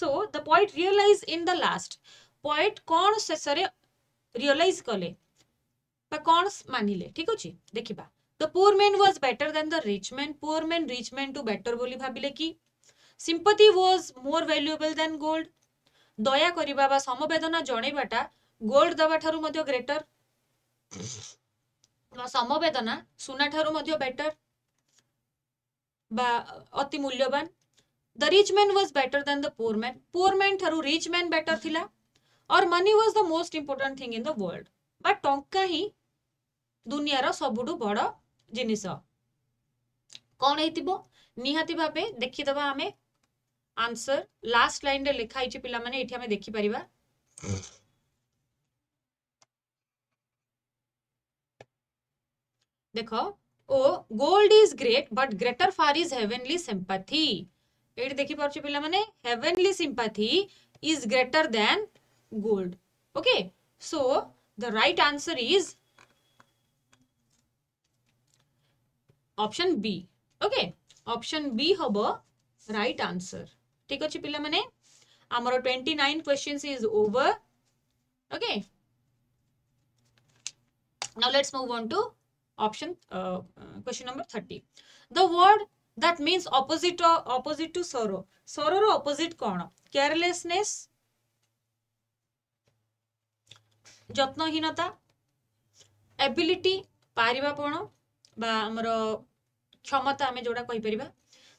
so the poet realize in the last poet कौन शेष रियलाइज कले कौन मानिले ठीक अच्छे देखा poor man was better than the rich man poor man rich man टू बेटर बोली भाबिले कि sympathy was more valuable than gold दया करबा बा समवेदना जणेबाटा गोल्ड दबा थारु मध्ये ग्रेटर बा समवेदना सुना थारु मध्ये बेटर बा अति मूल्यवान the rich man was better than the poor man poor man थारु रिच मैन बेटर थिला और money was the most important thing in the world but टंका ही दुनिया रो सबुडू बडा जिनस कौन निहाती भाव देखीद आंसर लास्ट लाइन रे लिखाई पे ये देखिपर देख O gold is great but greater far is heavenly sympathy ये देखी पार्छे पे heavenly sympathy is greater than gold okay so the right answer is option B okay option B হব রাইট আনসর ঠিক আছে পিলামানে আমার twenty nine question is over okay now let's move on to option uh, question number 30 the word that means opposite or opposite to sorrow sorrow ro opposite kon carelessness jatnahinata ability paribapana क्षमता आम जोड़ा कहीपर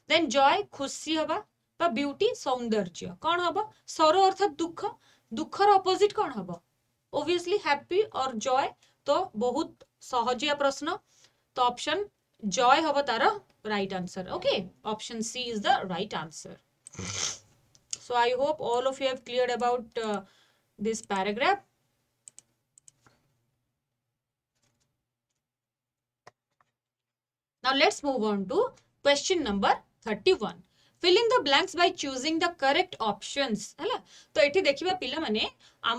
then जय खुशी हवा beauty सौंदर्य कौन हम sir अर्थात दुख दुखर अपोजिट कौन हम ओवियसली हैप्पी और जय तो बहुत सहजिया प्रश्न तो ऑप्शन जय हम तार right answer okay option C is the right answer so I hope all of you have clear about this paragraph Now let's move on to question number 31. Fill in the blanks by choosing the correct options. So, here we have some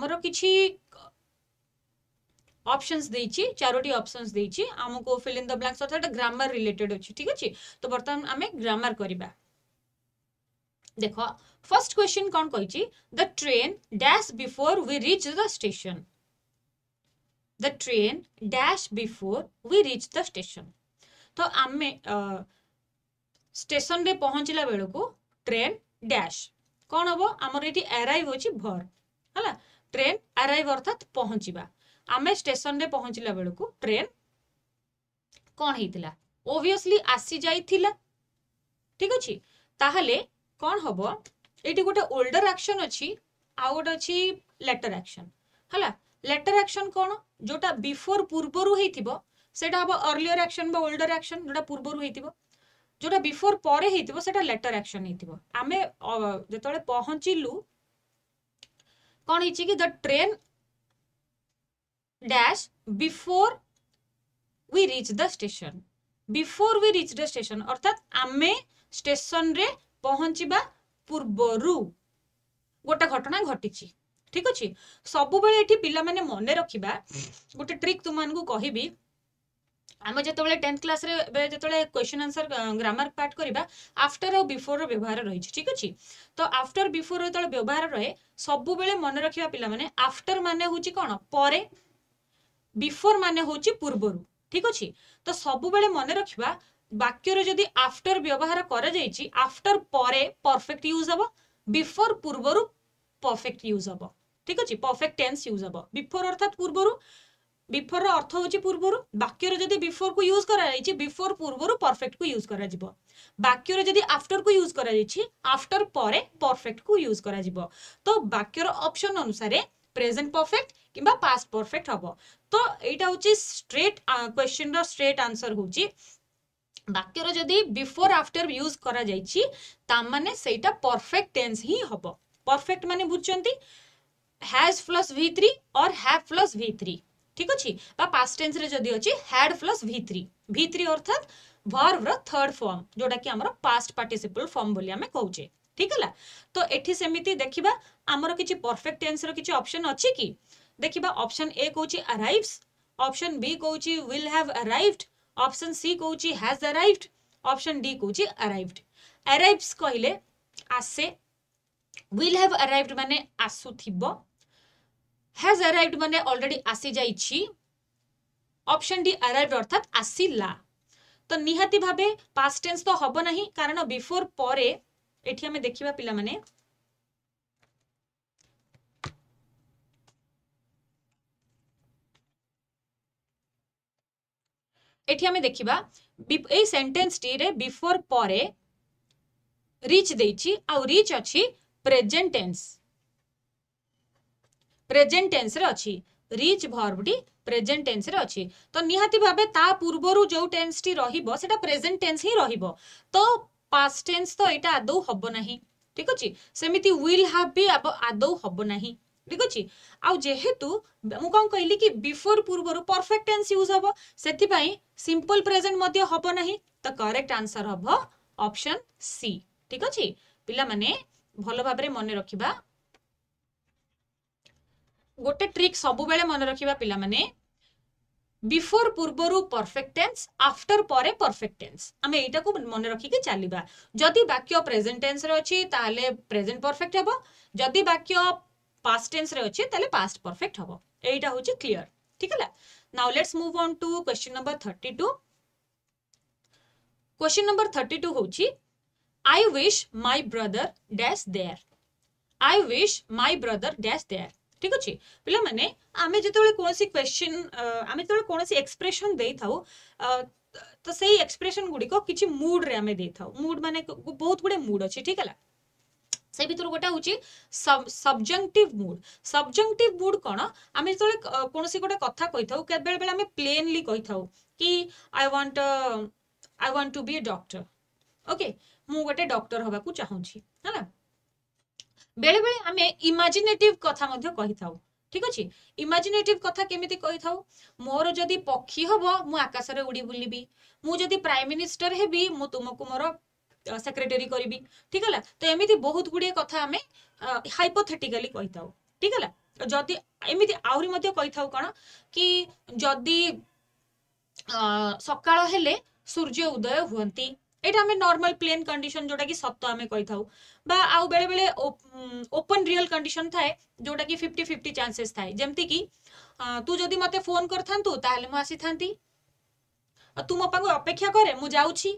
options. We charity options. We have to fill in the blanks. It's grammar related. So, we have grammar grammar. देखो first question कौन कही ची the train dash before we reach the station the train dash before we reach the station ତ ଆମେ ଷ୍ଟେସନରେ ପହଞ୍ଚିଲା ବେଳକୁ train dash କ'ଣ ହେବ ଆମର ଏଠି ଆରାଇଭ୍ ହେଉଛି ଭର୍ ହେଲା ଟ୍ରେନ୍ ଆରାଇଭ୍ ଅର୍ଥାତ୍ ପହଞ୍ଚିବା ଆମେ ଷ୍ଟେସନରେ ପହଞ୍ଚିଲା ବେଳକୁ ଟ୍ରେନ୍ କ'ଣ ହେଇଥିଲା ଓଭିୟସଲି ଆସିଯାଇଥିଲା ଠିକ୍ ଅଛି ତାହେଲେ କ'ଣ ହବ ଏଇଠି ଗୋଟେ ଓଲ୍ଡର୍ ଆକ୍ସନ୍ ଅଛି ଆଉ ଗୋଟେ ଅଛି ଲେଟର୍ ଆକ୍ସନ୍ ହେଲା ଲେଟର୍ ଆକ୍ସନ୍ କ'ଣ ଯୋଉଟା ବିଫୋର୍ ପୂର୍ବରୁ ହେଇଥିବ সেটা হব অর্লিয়র আকশন বা ওল্ডর আকশন যেটা পূর্বরু হয়েছিল যেটা বিফোর পরে হয়েছিল সেটা লেটর আকশন হয়েছিল আমি যেতবে পহঞ্চিলু কণ হয়েছে কি the train dash before we reach the station before we reach the station অর্থাৎ আমি স্টেশনরে পহঞ্চিবা পূর্বরু গোটে ঘটনা ঘটিছি ঠিক ଅଛି ସବୁବେଳେ ଏଠି ପିଲାମାନେ ମନେ ରଖିବା ଗୋଟେ ଟ୍ରିକ୍ ତୁମମାନଙ୍କୁ କହିବି ଆମେ ଯେତେବେଳେ ଟେନ୍ଥ କ୍ଲାସ୍ରେ ଏବେ ଯେତେବେଳେ କ୍ୱେଶ୍ଚନ୍ ଆନ୍ସର୍ ଗ୍ରାମାର ପାଠ କରିବା ଆଫ୍ଟର ଆଉ ବିଫୋର୍ର ବ୍ୟବହାର ରହିଛି ଠିକ୍ ଅଛି ତ ଆଫ୍ଟର ବିଫୋର୍ ଯେତେବେଳେ ବ୍ୟବହାର ରହେ ସବୁବେଳେ ମନେ ରଖିବା ପିଲାମାନେ ଆଫ୍ଟର ମାନେ ହେଉଛି କ'ଣ ପରେ ବିଫୋର୍ ମାନେ ହେଉଛି ପୂର୍ବରୁ ଠିକ୍ ଅଛି ତ ସବୁବେଳେ ମନେ ରଖିବା ବାକ୍ୟରେ ଯଦି ଆଫ୍ଟର ବ୍ୟବହାର କରାଯାଇଛି ଆଫ୍ଟର୍ ପରେ ପରଫେକ୍ଟ ୟୁଜ୍ ହେବ ବିଫୋର୍ ପୂର୍ବରୁ ପରଫେକ୍ଟ ୟୁଜ୍ ହେବ ଠିକ୍ ଅଛି ପରଫେକ୍ଟ ଟେନ୍ସ ୟୁଜ୍ ହେବ ବିଫୋର୍ ଅର୍ଥାତ୍ ପୂର୍ବରୁ বিফোর অর্থ হচ্ছে পূর্বর বাক্যর যদি বিফোর কু ইউজ করা যাই বিফোর পূর্বর পরফেক্ট কু ইউজ করা যাব বাক্যর যদি আফটর কু ইউজ করা যাই আফটর পরে পরফেক্ট কু ইউজ করা যাব তো বাক্যর অপশন অনুসারে প্রেজেন্ট পরফেক্ট কিংবা পাস্ট পরফেক্ট হব তো এইটা হচ্ছে স্ট্রেট কোশ্চিন স্ট্রেট আনসর হচ্ছে বাক্যর যদি বিফোর আফটর ইউজ করা যাই তা মানে সেইটা পরফেক্ট টেন্স হি হব পরফেক্ট মানে বুঝছেন has plus V three or have plus V three ठीक अच्छे पास टेन्स अच्छे had plus V three V three अर्थात भर्व रर्ड फर्म जोटा कि पास्ट पार्टीसीपल फर्म बोली आम कहे ठीक है तो ये सेमती देखा आमर किसी परफेक्ट टेन्स रिच्छे अप्सन अच्छी कि देखा option A coach arrives option B coach will have arrived option C coach has arrived option D कौच अरइवड अरइवस कहले आसे विल हाव अरइवड मान आसुव হ্যাজ অ্যারাইভড মানে অলরেডি আসি যাইছি অপশন ডি অ্যারাইভড অর্থাৎ আসিলা তো নিহাতি ভাবে পাস্ট টেন্স তো হব না কারণ বিফোর পরে এটি আমি দেখিবা পিলামানে এটি আমি দেখিবা এই সেন্টেন্সটিরে বিফোর পরে রিচ দেইছি আউ রিচ অছি প্রেজেন্ট টেন্স ପ୍ରେଜେଣ୍ଟ ଟେନ୍ସରେ ଅଛି ରିଚ୍ ଭର୍ବଟି ପ୍ରେଜେଣ୍ଟ ଟେନ୍ସରେ ଅଛି ତ ନିହାତି ଭାବେ ତା ପୂର୍ବରୁ ଯେଉଁ ଟେନ୍ସଟି ରହିବ ସେଟା ପ୍ରେଜେଣ୍ଟ ଟେନ୍ସ ହିଁ ରହିବ ତ ପାଷ୍ଟ ଟେନ୍ସ ତ ଏଇଟା ଆଦୌ ହବ ନାହିଁ ଠିକ ଅଛି ସେମିତି ୱିଲ୍ ହାଭ୍ ବି ଆଦୌ ହବ ନାହିଁ ଠିକ ଅଛି ଆଉ ଯେହେତୁ ମୁଁ କ'ଣ କହିଲି କି ବିଫୋର ପୂର୍ବରୁ ପରଫେକ୍ଟ ଟେନ୍ସ ୟୁଜ୍ ହବ ସେଥିପାଇଁ ସିମ୍ପଲ ପ୍ରେଜେଣ୍ଟ ମଧ୍ୟ ହବ ନାହିଁ ତ କରେକ୍ଟ ଆନ୍ସର ହବ ଅପସନ୍ ସି ଠିକ ଅଛି ପିଲାମାନେ ଭଲ ଭାବରେ ମନେ ରଖିବା गोटे ट्रिक सब मन रखा पे बिफोर पूर्व परफेक्ट टेन्स आफ्टर पर परफेक्ट टेन्स आम यहीटा को मन रखिक चलिया जदि वाक्य प्रेजेन्ट टेन्स अच्छे प्रेजेन्ट परफेक्ट हम जदि वाक्य पास टेन्स अच्छे पास परफेक्ट हम यहीटा हूँ क्लीयर ठीक है now let's move on to question number thirty two question number thirty two हूँ I wish my brother dash there I wish my brother dash there ঠিক ଅଛି ପିଲାମାନେ ଆମେ ଯେତେବେଳେ କୌଣସି କ୍ୱେଶ୍ଚିନ୍ ଆମେ ଯେତେବେଳେ କୌଣସି ଏକ୍ସପ୍ରେସନ୍ ଦେଇଥାଉ ତ ସେଇ ଏକ୍ସପ୍ରେସନ୍ ଗୁଡ଼ିକ କିଛି ମୁଡ୍ରେ ଆମେ ଦେଇଥାଉ ମୁଡ୍ ମାନେ ବହୁତ ଗୁଡ଼େ ମୁଡ୍ ଅଛି ଠିକ୍ ହେଲା ସେ ଭିତରୁ ଗୋଟେ ହେଉଛି ସବଜଙ୍କଟିଭ୍ ମୁଡ୍ ସବଜଙ୍କଟିଭ୍ ମୁଡ୍ କ'ଣ ଆମେ ଯେତେବେଳେ କୌଣସି ଗୋଟେ କଥା କହିଥାଉ ବେଳେବେଳେ ଆମେ ପ୍ଲେନଲି କହିଥାଉ କି I want I want to be a doctor okay ମୁଁ ଗୋଟେ ଡକ୍ଟର ହେବାକୁ ଚାହୁଁଛି ହେଲା বেড়েবেলে ଆମେ ଇମାଜିନେଟିଭ କଥା ମଧ୍ୟ କହିଥାଉ ଠିକ ଅଛି ଇମାଜିନେଟିଭ କଥା କେମିତି କହିଥାଉ ମୋର ଯଦି ପକ୍ଷୀ ହବ ମୁଁ ଆକାଶରେ ଉଡ଼ି ବୁଲିବି ମୁଁ ଯଦି ପ୍ରାଇମ୍ ମିନିଷ୍ଟର ହେବି ମୁଁ ତୁମକୁ ମୋର ସେକ୍ରେଟେରୀ କରିବି ଠିକ ହେଲା ତ ଏମିତି ବହୁତ ଗୁଡ଼ିଏ କଥା ଆମେ ହାଇପୋଥେଟିକାଲି କହିଥାଉ ଠିକ ହେଲା ଯଦି ଏମିତି ଆହୁରି ମଧ୍ୟ କହିଥାଉ କ'ଣ କି ଯଦି ସକାଳ ହେଲେ ସୂର୍ଯ୍ୟ ଉଦୟ ହୁଅନ୍ତି এটা আমি নর্মাল প্লেন কন্ডিশন যেটাকি সত্য আমি কইথাও বা আউ বেলে বেলে ওপেন রিয়েল কন্ডিশন থাকে যেটাকি ফিফটি ফিফটি চান্সেস থাকে যেমতি কি তু যদি মতে ফোন করথান্তু তাহলে মু আসিথান্তি তু মো পাখু অপেক্ষা করে মু যাউছি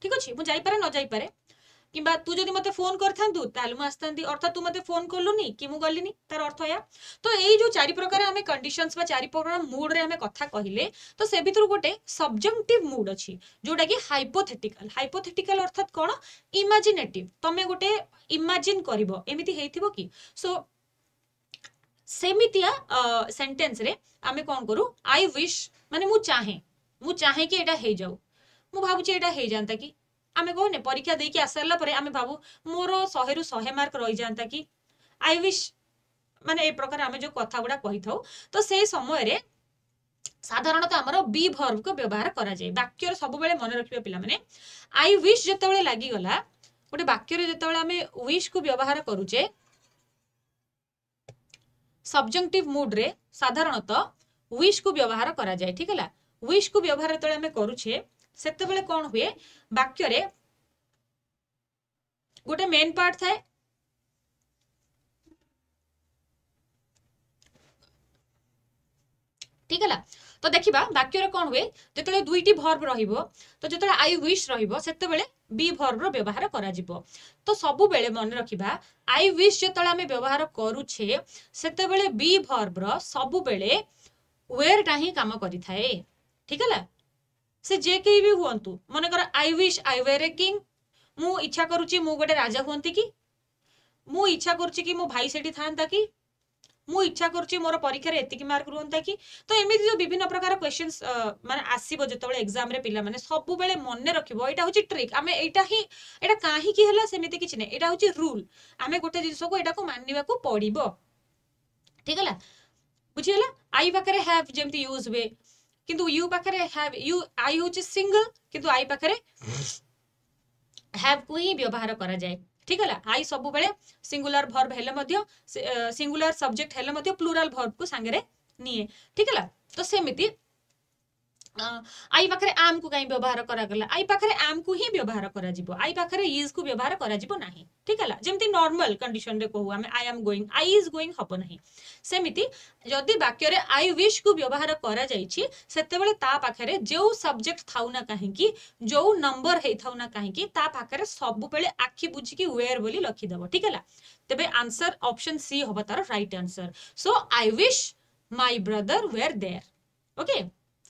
ঠিক আছে মু যাইপারে ন যাইপারে कि तू जदि मत फोन करू आसी अर्थात तू मत फोन कलुनि कि मुझ गलि तार अर्थ या तो यही जो चारि प्रकार आम कंडीशन चारि प्रकार मुड्रे कथ कहले तो से भितर गोटे सब्जेक्टिव मुड अच्छी जोटा कि हाइपोथेटिकाल हाइपोथेटिकाल अर्थात कौन इमाजिनेटिव तुम्हें गोटे इमाजिन कर सेमितिया सेन्टेन्स आम कौन करू आई विश मानते मुझे मुझे कि यहाँ हो जाऊ मु भाई यहाँ हो जाता कि ଆମେ କହୁନେ ପରୀକ୍ଷା ଦେଇକି ଆସିସାରିଲା ପରେ ଆମେ ଭାବୁ ମୋର ଶହେରୁ ଶହେ ମାର୍କ ରହିଯାଆନ୍ତା କି ଆଇ ୱିଶ୍ ମାନେ ଏ ପ୍ରକାର ଆମେ ଯୋଉ କଥା ଗୁଡା କହିଥାଉ ତ ସେଇ ସମୟରେ ସାଧାରଣତଃ ଆମର ବି ଭର୍ଭକୁ ବ୍ୟବହାର କରାଯାଏ ବାକ୍ୟର ସବୁବେଳେ ମନେ ରଖିବା ପିଲାମାନେ ଆଇ ୱିଶ୍ ଯେତେବେଳେ ଲାଗିଗଲା ଗୋଟେ ବାକ୍ୟରେ ଯେତେବେଳେ ଆମେ ୱିଶ୍କୁ ବ୍ୟବହାର କରୁଛେ ସବଜେକ୍ଟିଭ ମୁଡ୍ରେ ସାଧାରଣତଃ ୱିଶ୍କୁ ବ୍ୟବହାର କରାଯାଏ ଠିକ୍ ହେଲା ୱିଶ୍କୁ ବ୍ୟବହାର ଯେତେବେଳେ ଆମେ କରୁଛେ ସେତେବେଳେ କ'ଣ ହୁଏ ବାକ୍ୟରେ ଗୋଟେ ମେନ୍ ପାର୍ଟ ଥାଏ ঠিক ହେଲା ତ ଦେଖିବା ବାକ୍ୟର କ'ଣ ହୁଏ ଯେତେବେଳେ ଦୁଇଟି ଭର୍ବ ରହିବ ତ ଯେତେବେଳେ ଆଇ ୱିଶ୍ ରହିବ ସେତେବେଳେ ବି ଭର୍ବର ବ୍ୟବହାର କରାଯିବ ତ ସବୁବେଳେ ମନେ ରଖିବା ଆଇ ୱିଶ୍ ଯେତେବେଳେ ଆମେ ବ୍ୟବହାର କରୁଛେ ସେତେବେଳେ ବି ଭର୍ବର ସବୁବେଳେ ୱେର୍ଟା ହିଁ କାମ କରିଥାଏ ଠିକ ହେଲା ସେ ଯେ କେହି ବି ହୁଅନ୍ତୁ ମନେକର I wish I were a king ମୁଁ ଇଚ୍ଛା କରୁଛି ମୁଁ ଗୋଟେ ରାଜା ହୁଅନ୍ତି କି ମୁଁ ଇଚ୍ଛା କରୁଛି କି ମୋ ଭାଇ ସେଠି ଥାଆନ୍ତା କି ମୁଁ ଇଚ୍ଛା କରୁଛି ମୋର ପରୀକ୍ଷାରେ ଏତିକି ମାର୍କ ରୁହନ୍ତା କି ତ ଏମିତି ଯୋଉ ବିଭିନ୍ନ ପ୍ରକାର କ୍ୱେଶ୍ଚନ ମାନେ ଆସିବ ଯେତେବେଳେ ଏକ୍ଜାମରେ ପିଲାମାନେ ସବୁବେଳେ ମନେ ରଖିବ ଏଇଟା ହଉଛି ଟ୍ରିକ୍ ଆମେ ଏଇଟା ହିଁ ଏଇଟା କାହିଁକି ହେଲା ସେମିତି କିଛି ନାହିଁ ଏଇଟା ହଉଛି ରୁଲ୍ ଆମେ ଗୋଟେ ଜିନିଷକୁ ଏଇଟାକୁ ମାନିବାକୁ ପଡିବ ଠିକ ହେଲା ବୁଝିଗଲା ଆଇ ପାଖରେ ହ୍ୟାଭ୍ ଯେମିତି ୟୁଜ୍ ହୁଏ কিন্তু ইউ পাখে হ্যাভ ইউ আই হচ্ছে সিঙ্গল কিন্তু আই পাখে হ্যাভ কু হি ব্যবহার করা যায় ঠিক হল আই সবুলে সিঙ্গুলার ভর্ব হলে সিঙ্গুলার সবজেক্ট হলে প্লুরাল ভর্ব কু সাংরে নিয়ে ঠিক হল তো সেমিতি आई पाखे आम को कहीं व्यवहार करागला आई पाखे आम को ही व्यवहार कर आई पाखे इज को व्यवहार करना ठीक है जमी नर्माल कंडीशन में कहू आम आई आम गोईंग आई इज गोईंग हम ना सेमती जदि वाक्य आई विश को व्यवहार करते जो सब्जेक्ट था कहीं जो नंबर होता कहीं पाखे सबूत आखि बुझिकी वेयर बोली रखीदेव ठीक है तेज आंसर अपसन सी हम तार right answer so I wish my brother were there okay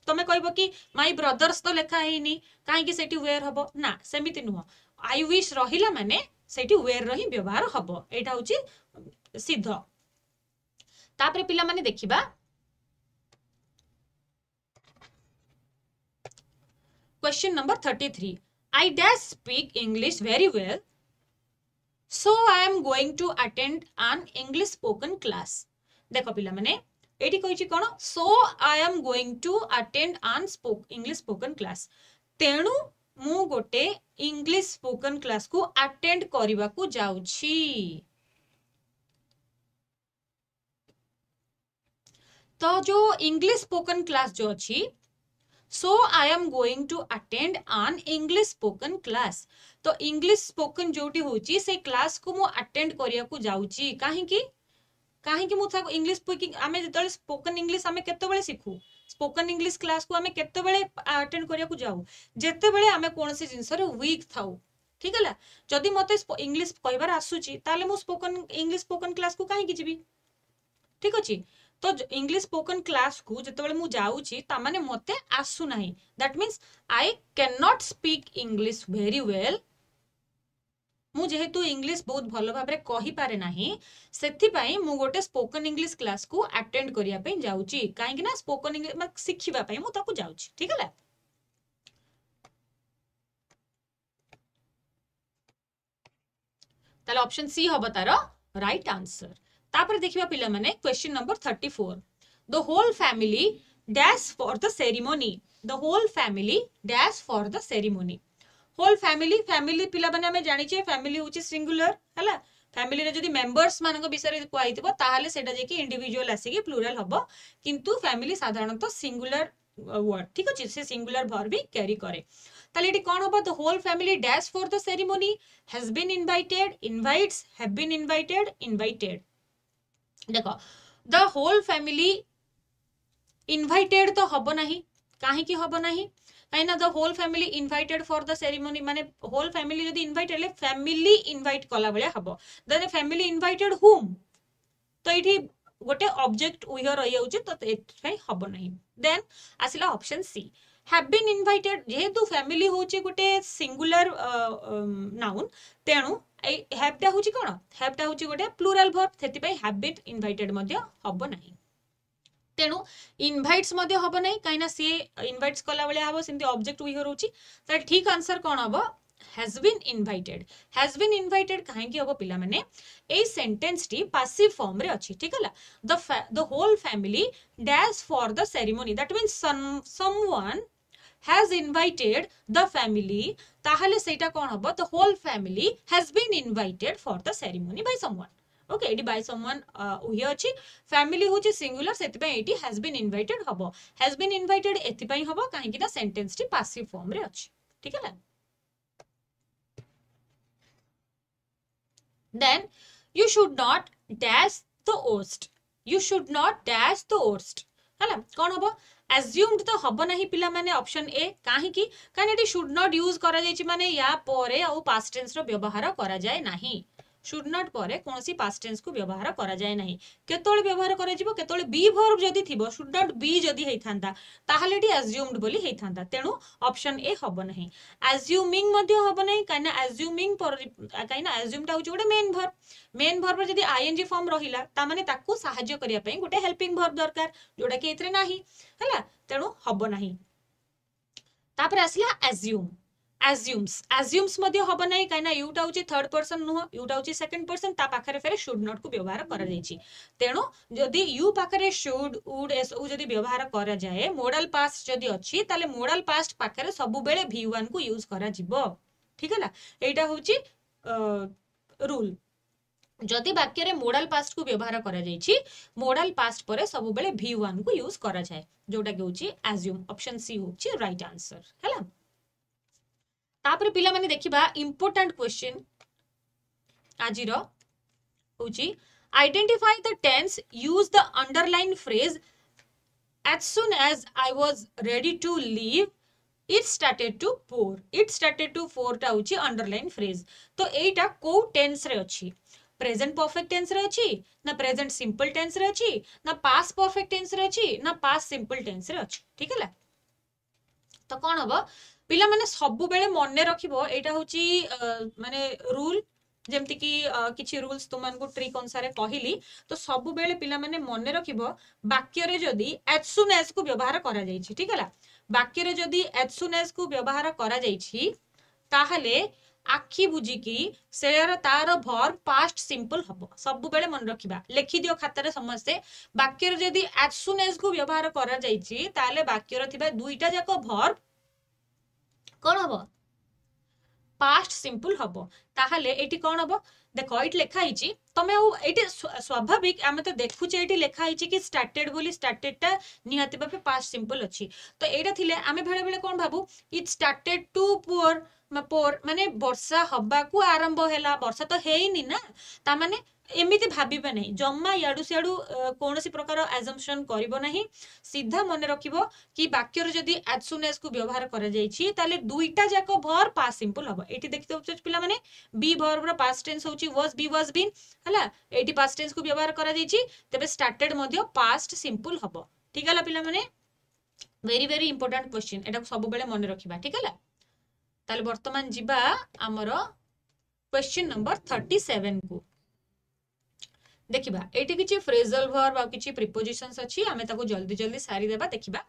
তুমি কইব কি মাই ব্রদর্স তো লেখা হইনি কাইকি সেটি ওয়ের হব না সেমিতি নুহ আই উইশ রহিলা মানে সেটি ওয়ের হি ব্যবহার হব এটা হচ্ছে সিদ্ধ তাপরে পিলা মানে দেখিবা question number 33 i dash speak english very well so i am going to attend an english spoken class देखो पिला माने ଏଇଠି କହିଛି କ'ଣ so I am going to attend an English spoken class ତେଣୁ ମୁଁ ଗୋଟେ ଇଂଲିଶ ସ୍ପୋକନ୍ କ୍ଲାସ୍କୁ ଆଟେଣ୍ଡ କରିବାକୁ ଯାଉଛି ତ ଯେଉଁ ଇଂଲିଶ ସ୍ପୋକନ୍ କ୍ଲାସ୍ ଯେଉଁ ଅଛି so I am going to attend an English spoken class तो इंग्लिश स्पोकन जोटी होची से क्लास को मु अटेंड करिया को जाउची काहे की କାହିଁକି ମୁଁ ତାକୁ ଇଂଲିଶ ସ୍ପିକିଂ ଆମେ ଯେତେବେଳେ ସ୍ପୋକନ୍ ଇଂଲିଶ ଆମେ କେତେବେଳେ ଶିଖୁ ସ୍ପୋକନ୍ ଇଂଲିଶ କ୍ଲାସକୁ ଆମେ କେତେବେଳେ ଆଟେଣ୍ଡ କରିବାକୁ ଯାଉ ଯେତେବେଳେ ଆମେ କୌଣସି ଜିନିଷରେ ୱିକ୍ ଥାଉ ଠିକ ହେଲା ଯଦି ମୋତେ ଇଂଲିଶ କହିବାର ଆସୁଛି ତାହେଲେ ମୁଁ ସ୍ପୋକନ୍ ଇଂଲିଶ ସ୍ପୋକନ୍ କ୍ଲାସକୁ କାହିଁକି ଯିବି ଠିକ ଅଛି ତ ଇଂଲିଶ ସ୍ପୋକନ୍ କ୍ଲାସକୁ ଯେତେବେଳେ ମୁଁ ଯାଉଛି ତାମାନେ ମୋତେ ଆସୁନାହିଁ that means I can not speak English very well मुझेतु इंग्लीश बहुत भल भाव कहीपे ना से मु स्पोकन इंग्लीश क्लास को आटेड करने जाऊँगी कहीं स्पोकन इंग्लीश मैं शिखापी मुझे जाऊँगी ठीक है ऑप्शन सी हम तार राइट आंसर तापर देखा पे question number thirty four the whole family dash for the ceremony the whole family dash for the ceremony whole family family पिला जाने फैमिली हूँ सींगुलर है फैमिली जब मेम्बर्स मान विषय कहुई थे जैक इंडिविजुआल आसिक प्लूराल हम कि फैमिली साधारण सींगुलर वर्ड ठीक अच्छे से सींगुलर भर भी क्यारि कै ताले कौन हम the whole family dash for the ceremony has been invited invites have been invited invited देखो द होल फैमिली इनवाइटेड तो हम ना कहीं हम ना তাই না the whole family invited for the ceremony মানে হোল ফ্যামিলি যদি ইনভাইট ହେଲେ ଫ୍ୟାମିଲି ଇନଭାଇଟ୍ କଲା ଭଳିଆ ହବ ଦେନ୍ ଫ୍ୟାମିଲି ଇନଭାଇଟେଡ୍ ହୁମ୍ ତ ଏଇଠି ଗୋଟେ ଅବଜେକ୍ଟ ଉହ୍ୟ ରହିଯାଉଛି ତ ଏଥିପାଇଁ ହବ ନାହିଁ ଦେନ୍ ଆସିଲା option C have been invited ଯେହେତୁ ଫ୍ୟାମିଲି ହେଉଛି ଗୋଟେ ସିଙ୍ଗୁଲାର ନାଉନ୍ ତେଣୁ ଏଇ ହ୍ୟାଭ୍ଟା ହେଉଛି କ'ଣ ହ୍ୟାଭ୍ଟା ହେଉଛି ଗୋଟେ ପ୍ଲୁରାଲ୍ ଭର୍ବ ସେଥିପାଇଁ ହ୍ୟାଭ୍ ବିନ୍ ଇନଭାଇଟେଡ୍ ମଧ୍ୟ ହବ ନାହିଁ તેણો ઇન્વાઇટ્સ મધ્ય હબો નઈ કાઈના સે ઇન્વાઇટ્સ કોલા વળયા હબો સિંતિ ઓબ્જેક્ટ વિહર હોચી તા ઠીક આન્સર કોણ હબો has been invited has been invited કાઈ કે હબો પિલા મને એ સેન્ટેન્સ ટી પાસિવ ફોર્મ રે અચી ઠીક હલા the the whole family dash for the ceremony that means some someone has invited the family તાહલે સેઈટા કોણ હબો the whole family has been invited for the ceremony by someone okay eighty bye someone हुए अच्छी family हूँ singular से ये हाज बीन इनवैटेड हम हाज बीन इनवैटेड एपाई हम कहीं सेन्टेन्स टी पासीव फर्म रे अच्छी ठीक है then you should not dash the oast you should not dash the oast ହେଲା କ'ଣ ହବ ଆଜ୍ୟୁମ୍ଡ ତ ହବ ନାହିଁ ପିଲାମାନେ ଅପସନ୍ ଏ କାହିଁକି କାରଣ ଏଠି ସୁଡ୍ ନଟ୍ ୟୁଜ୍ କରାଯାଇଛି ମାନେ ୟା ପରେ ଆଉ ପାଷ୍ଟେନ୍ସର ବ୍ୟବହାର କରାଯାଏ ନାହିଁ सुड नट पर कौन पास्टेन्स को व्यवहार कराए ना केत व्यवहार करते भर्व जदि थी सुड नट बी जदि होज्यूमड बोली तेणु अप्सन ए हम ना एज्यूमिंग हम ना कहीं एज्यूमिंग कहीं एज्यूमटा हूँ गोटे main verb main verb G I N G form रहा साइ गोटे हेल्पिंग भर्व दरकार जोटा कि ना है तेणु हम ना आसला एज्यूम ଆଜ୍ୟୁମ୍ସ ଆଜ୍ୟୁମ୍ସ ମଧ୍ୟ ହବ ନାହିଁ କାହିଁକିନା ୟୁଟା ହେଉଛି ଥର୍ଡ ପର୍ସନ ନୁହଁ ୟୁଟା ହେଉଛି ସେକେଣ୍ଡ ପର୍ସନ ତା ପାଖରେ ଫେରେ ସୁଡ୍ ନଟ୍କୁ ବ୍ୟବହାର କରାଯାଇଛି ତେଣୁ ଯଦି ୟୁ ପାଖରେ ସୁଡ୍ ଉଡ୍ ଏସବୁ ଯଦି ବ୍ୟବହାର କରାଯାଏ ମୋଡାଲ ପାଷ୍ଟ ଯଦି ଅଛି ତାହେଲେ ମୋଡାଲ ପାଷ୍ଟ ପାଖରେ ସବୁବେଳେ ଭି ୱାନ୍କୁ ୟୁଜ୍ କରାଯିବ ଠିକ ହେଲା ଏଇଟା ହେଉଛି ରୁଲ ଯଦି ବାକ୍ୟରେ ମୋଡାଲ ପାଷ୍ଟକୁ ବ୍ୟବହାର କରାଯାଇଛି ମୋଡାଲ ପାଷ୍ଟ ପରେ ସବୁବେଳେ ଭି ୱାନ୍କୁ ୟୁଜ୍ କରାଯାଏ ଯୋଉଟାକି ହେଉଛି ଆଜ୍ୟୁମ୍ ଅପସନ୍ ସି ହେଉଛି ରାଇଟ୍ ଆନ୍ସର ହେଲା तापर पिला माने देखिबा इंपोर्टेंट क्वेश्चन आजिरो होची identify the tense use the underline phrase as soon as I was ready to leave it started to pour it started to pour टा होची अंडरलाइन फ्रेज तो एटा को टेंस रे अछि प्रेजेंट परफेक्ट टेंस रे अछि ना प्रेजेंट सिंपल टेंस रे अछि ना पास्ट परफेक्ट टेंस रे अछि ना पास्ट सिंपल टेंस रे अछि ठीक हैला तो कौन हम ପିଲାମାନେ ସବୁବେଳେ ମନେ ରଖିବ ଏଇଟା ହଉଛି ମାନେ ରୁଲ ଯେମିତିକି କିଛି ରୁଲ୍ସ ତୁମମାନଙ୍କୁ ଟ୍ରିକ୍ ଅନୁସାରେ କହିଲି ତ ସବୁବେଳେ ପିଲାମାନେ ମନେ ରଖିବ ବାକ୍ୟରେ ଯଦି ଏଜ୍ ସୁନ୍ କୁ ବ୍ୟବହାର କରାଯାଇଛି ଠିକ ହେଲା ବାକ୍ୟରେ ଯଦି ଏଜ୍ ସୁନ୍ କୁ ବ୍ୟବହାର କରାଯାଇଛି ତାହେଲେ ଆଖି ବୁଝିକି ସେୟାର ତାର ଭର୍ ପାଷ୍ଟ ସିମ୍ପଲ ହବ ସବୁବେଳେ ମନେ ରଖିବା ଲେଖିଦିଅ ଖାତାରେ ସମସ୍ତେ ବାକ୍ୟରେ ଯଦି ଆଜ୍ ବ୍ୟବହାର କରାଯାଇଛି ତାହେଲେ ବାକ୍ୟର ଥିବା ଦୁଇଟା ଯାକ ଭର୍ବ କ'ଣ ହବ পাস্ট সিম্পল হব তাহলে এটি কোণ হব দেখ এটি লেখা হয়েছি তুমি আউ এটি স্বাভাবিক আমি তো দেখুছে এটি লেখা হয়েছে কি স্টার্টেড বলে স্টার্টেডটা নিহতি ভাবে পাস্ট সিম্পল অছি তো এইটা থিলে আমি বেড়ে বেড়ে কোণ ভাবু ইট স্টার্টেড টু পুয়ার ମାନେ ବର୍ଷା ହବାକୁ ଆରମ୍ଭ ହେଲା ବର୍ଷା ତ ହେଇନି ନା ତା ମାନେ ଏମିତି ଭାବିବେ ନାହିଁ ଜମା ଇଆଡୁ ସିଆଡୁ କୌଣସି ପ୍ରକାର ଆଜମ୍ପସନ୍ କରିବ ନାହିଁ ସିଧା ମନେ ରଖିବ କି ବାକ୍ୟରେ ଯଦି ଆଜ୍ ସୁନ୍ ଏଜ୍ କୁ ବ୍ୟବହାର କରାଯାଇଛି ତାହେଲେ ଦୁଇଟା ଯାକ ଭର୍ ପାସ୍ ସିମ୍ପଲ୍ ହବ ଏଠି ଦେଖିଦେଉଛ ପିଲାମାନେ ବି ଭର୍ବର ପାସ୍ ଟେନ୍ସ ହେଉଛି ୱାଜ୍ ବି ୱାଜ୍ ବିନ୍ ହେଲା ଏଇଠି ପାସ୍ ଟେନ୍ସ କୁ ବ୍ୟବହାର କରାଯାଇଛି ତେବେ ଷ୍ଟାର୍ଟେଡ୍ ମଧ୍ୟ ପାଷ୍ଟ ସିମ୍ପଲ୍ ହବ ଠିକ୍ ହେଲା ପିଲାମାନେ ଭେରି ଭେରି ଇମ୍ପୋର୍ଟାଣ୍ଟ କ୍ୱେଶ୍ଚିନ୍ ଏଟାକୁ ସବୁବେଳେ ମନେ ରଖିବା ଠିକ୍ ହେଲା ତାହେଲେ ବର୍ତ୍ତମାନ ଯିବା ଆମର କ୍ୱେଶ୍ଚିନ୍ ନମ୍ବର ଥର୍ଟି ସେଭେନକୁ ଦେଖିବା ଏଇଠି କିଛି ଫ୍ରେଜଲ୍ ଭର୍ବ ଆଉ କିଛି ପ୍ରିପୋଜିସନ୍ସ ଅଛି ଆମେ ତାକୁ ଜଲ୍ଦି ଜଲ୍ଦି ସାରିଦେବା ଦେଖିବା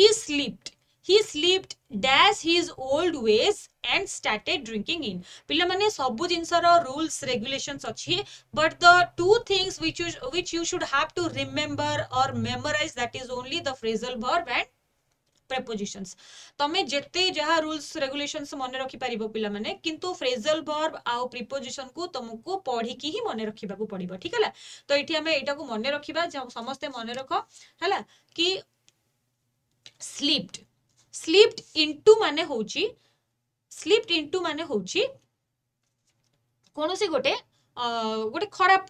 he slipped he slipped dash his old ways and started drinking in ପିଲାମାନେ ସବୁ ଜିନିଷର ରୁଲ୍ସ ରେଗୁଲେସନ୍ସ ଅଛି but the two things which which you should have to remember or memorize that is only the phrasal verb and preposition तुम्हें जिते जहाँ rules regulation मन रखिपार पाने कि फ्रेजल बर्ब आउ प्रिपोजिशन को तुमको पढ़ी ही मन रखा पड़ा ठीक है तो ये आम यू मन रखा समस्ते मन रख है स्लीप्ड स्लीप्ड इंटू मान हूँ स्लीप्ड इंटू मान हूँ कौन सी गोटे गोटे खराब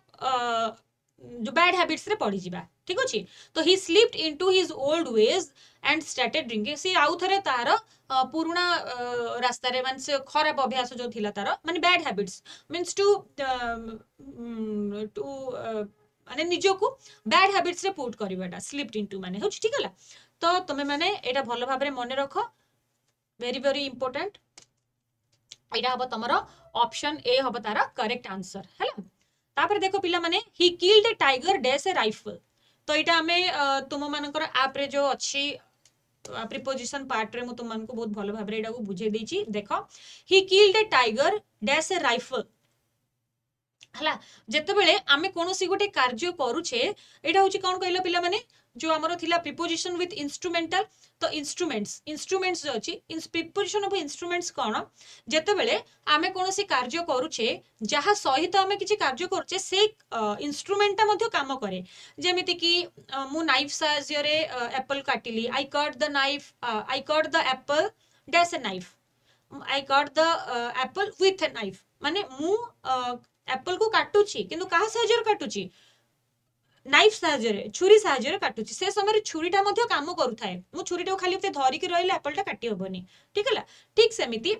जो बैड हैबिट्स पड़ जा ठीक अच्छे तो he slip into his old ways and started drinking सी आउ थे तार पुणा रास्त मैं खराब अभ्यास जो थी तार मानते bad habits means to to मैंने निजक बैड हाबिट्स पुट करवाटा स्लीप इन टू मैंने ठीक तो है तो तुम्हें मैंने यहाँ भल भाव मन रख भेरी भेरी इंपोर्टाट यहाँ हम तुम अपसन ए हम तार करेक्ट आंसर है देख पाने किल्ड टाइगर डे ए रफल तो यहाँ आम तुम मान आप्रे जो अच्छी प्रिपोजिशन पार्ट पार्ट्रे तुमको बहुत भल भाव बुझे देखो he killed a tiger dash a rifle ହେଲା ଯେତେବେଳେ ଆମେ କୌଣସି ଗୋଟେ କାର୍ଯ୍ୟ କରୁଛେ ଏଇଟା ହଉଛି କ'ଣ କହିଲ ପିଲାମାନେ ଯୋଉ ଆମର ଥିଲା ପ୍ରିପୋଜିସନ ୱିଥ୍ ଇନଷ୍ଟ୍ରୁମେଣ୍ଟାଲ ତ ଇନଷ୍ଟ୍ରୁମେଣ୍ଟସ ଇନଷ୍ଟ୍ରୁମେଣ୍ଟସ ଯୋଉ ଅଛି ପ୍ରିପୋଜିସନ ଅଫ୍ ଇନଷ୍ଟ୍ରୁମେଣ୍ଟସ କ'ଣ ଯେତେବେଳେ ଆମେ କୌଣସି କାର୍ଯ୍ୟ କରୁଛେ ଯାହା ସହିତ ଆମେ କିଛି କାର୍ଯ୍ୟ କରୁଛେ ସେଇ ଇନଷ୍ଟ୍ରୁମେଣ୍ଟଟା ମଧ୍ୟ କାମ କରେ ଯେମିତିକି ମୁଁ ନାଇଫ୍ ସାହାଯ୍ୟରେ ଆପଲ୍ କାଟିଲି I cut the knife I cut the apple dash a knife I cut the apple with a knife ମାନେ ମୁଁ एप्पल को काटुची किंतु कहा सहज काटुची नाइफ छुरी साटुची से समय छुरीटा कम करें छुरीटा खाली धरिकी रही एप्पल टा काटी हेनी ठीक है ठीक सेमती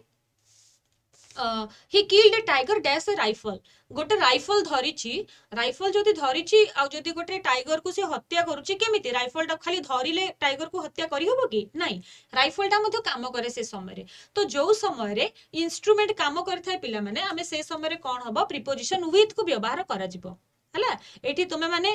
he killed a tiger dash a rifle গোটে রাইফল ধরিছি রাইফল যদি ধরিছি আউ যদি গোটে টাইগর কু সে হত্যা করুছি কেমিতি রাইফলটা খালি ধরিলে টাইগর কু হত্যা করি হবো কি নাই রাইফলটা মধ্যে কাম করে সে সময়ে তো যৌ সময়ে ইনস্ট্রুমেন্ট কাম করে থাকে পিলামানে আমি সে সময়ে কোণ হব প্রিপোজিশন উইথ কু ব্যবহার করা ହେଲା ଏଠି ତୁମେମାନେ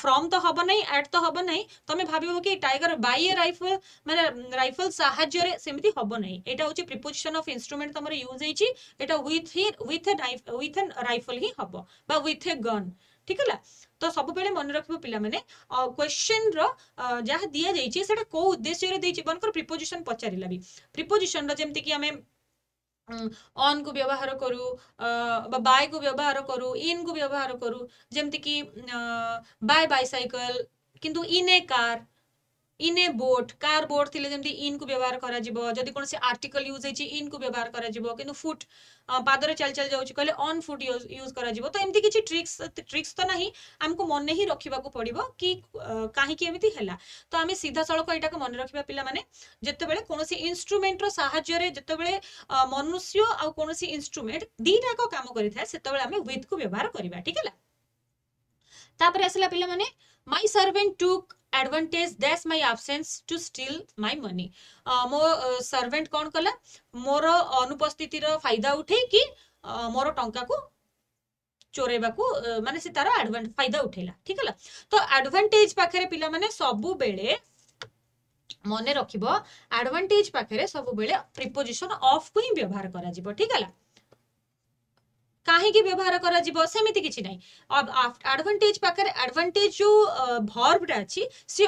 ଫ୍ରମ୍ ତ ହେବ ନାହିଁ ଆଟ୍ ତ ହେବ ନାହିଁ ତୁମେ ଭାବିବ କି ଟାଇଗର ବାଇ ଏ ରାଇଫଲ ମାନେ ରାଇଫଲ ସାହାଯ୍ୟରେ ସେମିତି ହେବ ନାହିଁ ଏଇଟା ହେଉଛି ପ୍ରିପୋଜିସନ୍ ଅଫ୍ ଇନଷ୍ଟ୍ରୁମେଣ୍ଟ ତମର ୟୁଜ୍ ହେଇଛି ଏଇଟା ୱିଥ୍ ହି ୱିଥ୍ ୱିଥ୍ ରାଇଫଲ ହିଁ ହେବ ବା ୱିଥ୍ ଏ ଗନ୍ ঠিক ହେଲା ତ ସବୁବେଳେ ମନେ ରଖିବ ପିଲାମାନେ କ୍ୱେଶ୍ଚନର ଯାହା ଦିଆଯାଇଛି ସେଇଟା କୋଉ ଉଦ୍ଦେଶ୍ୟରେ ଦେଇଛି ମନେକର ପ୍ରିପୋଜିସନ ପଚାରିଲା ବି ପ୍ରିପୋଜିସନର ଯେମିତିକି ଆମେ अन् को व्यवहार करूँ बाय को व्यवहार करूँ इन को व्यवहार करूँ जमती कि बाय बाइसाइकल किंतु in a car in a boat car boat থিলে যেমন ইন কু ব্যবহার করা যাব যদি কোনসি আর্টিকল ইউজ হইছি ইন কু ব্যবহার করা যাব কিন্তু ফুট পাদরে চাল চাল যাউছি কইলে অন ফুট ইউজ করা যাব তো এমতি কিছু ট্রিক্স ট্রিক্স তো নাহি আমকু মনে হি রাখিবাকু পড়িব কি কাহিকি এমতি হেলা তো আমি সিধা সড়ক এটাকে মনে রাখিবা পিলা মানে যেতবেলে কোনসি ইনস্ট্রুমেন্ট র সাহায্যরে যেতবেলে মনুষ্য আউ কোনসি ইনস্ট্রুমেন্ট দিটাক কাম করি থাকে সেতবেলে আমি উইথ কু ব্যবহার করিবা ঠিক হেলা তারপরে আসলে পিলা মানে my servant took advantage that's my absence to steal my money ମୋ ସର୍ଭେଣ୍ଟ କ'ଣ କଲା ମୋର ଅନୁପସ୍ଥିତିର ଫାଇଦା ଉଠେଇକି ମୋର ଟଙ୍କାକୁ ଚୋରେଇବାକୁ ମାନେ ସେ ତାର ଫାଇଦା ଉଠେଇଲା ଠିକ ହେଲା ତ ଆଡଭାଣ୍ଟେଜ ପାଖରେ ପିଲାମାନେ ସବୁବେଳେ ମନେ ରଖିବ ଆଡଭାଣ୍ଟେଜ ପାଖରେ ସବୁବେଳେ ପ୍ରିପୋଜିସନ ଅଫ୍ କୁ ହିଁ ବ୍ୟବହାର କରାଯିବ ଠିକ ହେଲା कहीं व्यवहार କରାଯିବ ସେମିତି କିଛି आडभेज ଆଡ଼ଭାଣ୍ଟେଜ୍ ପାଖରେ ଆଡ଼ଭାଣ୍ଟେଜ୍ ଯେଉଁ ଭର୍ବଟା ଅଛି ସେ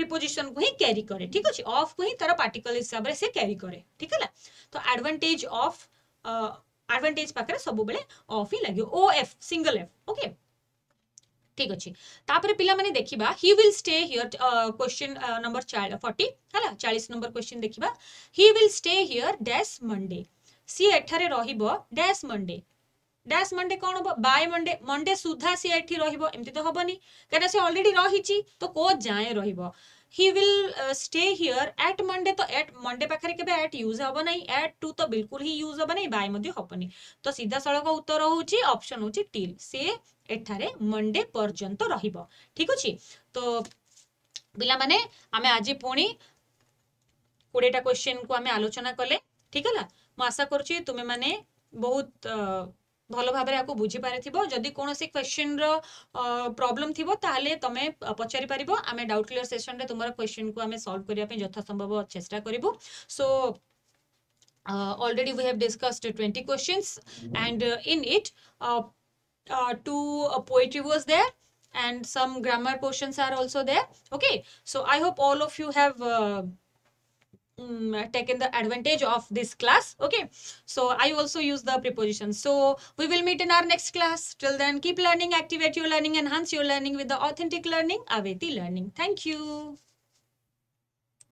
प्रिपोजिशन को ही कैरी कै ठीक अच्छे अफ को ही तार पार्टिकल हिसाब से कैरी कै ठीक है तो आडभेज अफ आडभेज पाखे सब बेले अफ ही लगे O F single F okay ठीक अच्छे तापर पिला माने देखिबा he will stay here question number 40 है 40 नंबर क्वेश्चन देखिबा he will stay here dash Monday ସିଏ ଏଠାରେ ରହିବ ଡ୍ୟାସ୍ ମଣ୍ଡେ ଡ୍ୟାସ୍ ମଣ୍ଡେ କ'ଣ ହବ ବାଏ ମଣ୍ଡେ ମଣ୍ଡେ ସୁଦ୍ଧା ସିଏ ଏଠି ରହିବ ଏମିତି ତ ହବନି କାରଣ ସେ ଅଲରେଡି ରହିଛି ତ କୋ ଯାଏଁ ରହିବ he will stay here at Monday ତ ଆଟ୍ ମଣ୍ଡେ ପାଖରେ କେବେ ଆଟ୍ ୟୁଜ୍ ହେବ ନାହିଁ ଆଟ୍ ଟୁ ତ ବିଲକୁଲ ହିଁ ୟୁଜ୍ ହେବ ନାହିଁ ବାଏ ମଧ୍ୟ ହେବନି ତ ସିଧାସଳଖ ଉତ୍ତର ହେଉଛି ଅପସନ୍ ହେଉଛି ଟିଲ୍ ସେ ଏଠାରେ ମଣ୍ଡେ ପର୍ଯ୍ୟନ୍ତ ରହିବ ଠିକ୍ ଅଛି ତ ପିଲାମାନେ ଆମେ ଆଜି ପୁଣି କୋଡ଼ିଏଟା କ୍ୱେଶ୍ଚିନ୍କୁ ଆମେ ଆଲୋଚନା କଲେ ଠିକ୍ ହେଲା आशा कर भल भाव बुझीपार जदि कौन क्वेश्चन रोब्लम थी तेल तुम्हें पचारिपार आम डाउट क्लीयर सेसन में तुम क्वेश्चन को आम सल्व करने यथसंभव चेस्टा करू so already we have discussed twenty question and in it two poetry was there and some grammar question are also there okay so I hope all of you have Mm, taken the advantage of this class okay so i also use the preposition so we will meet in our next class till then keep learning activate your learning enhance your learning with the authentic learning aveti learning thank you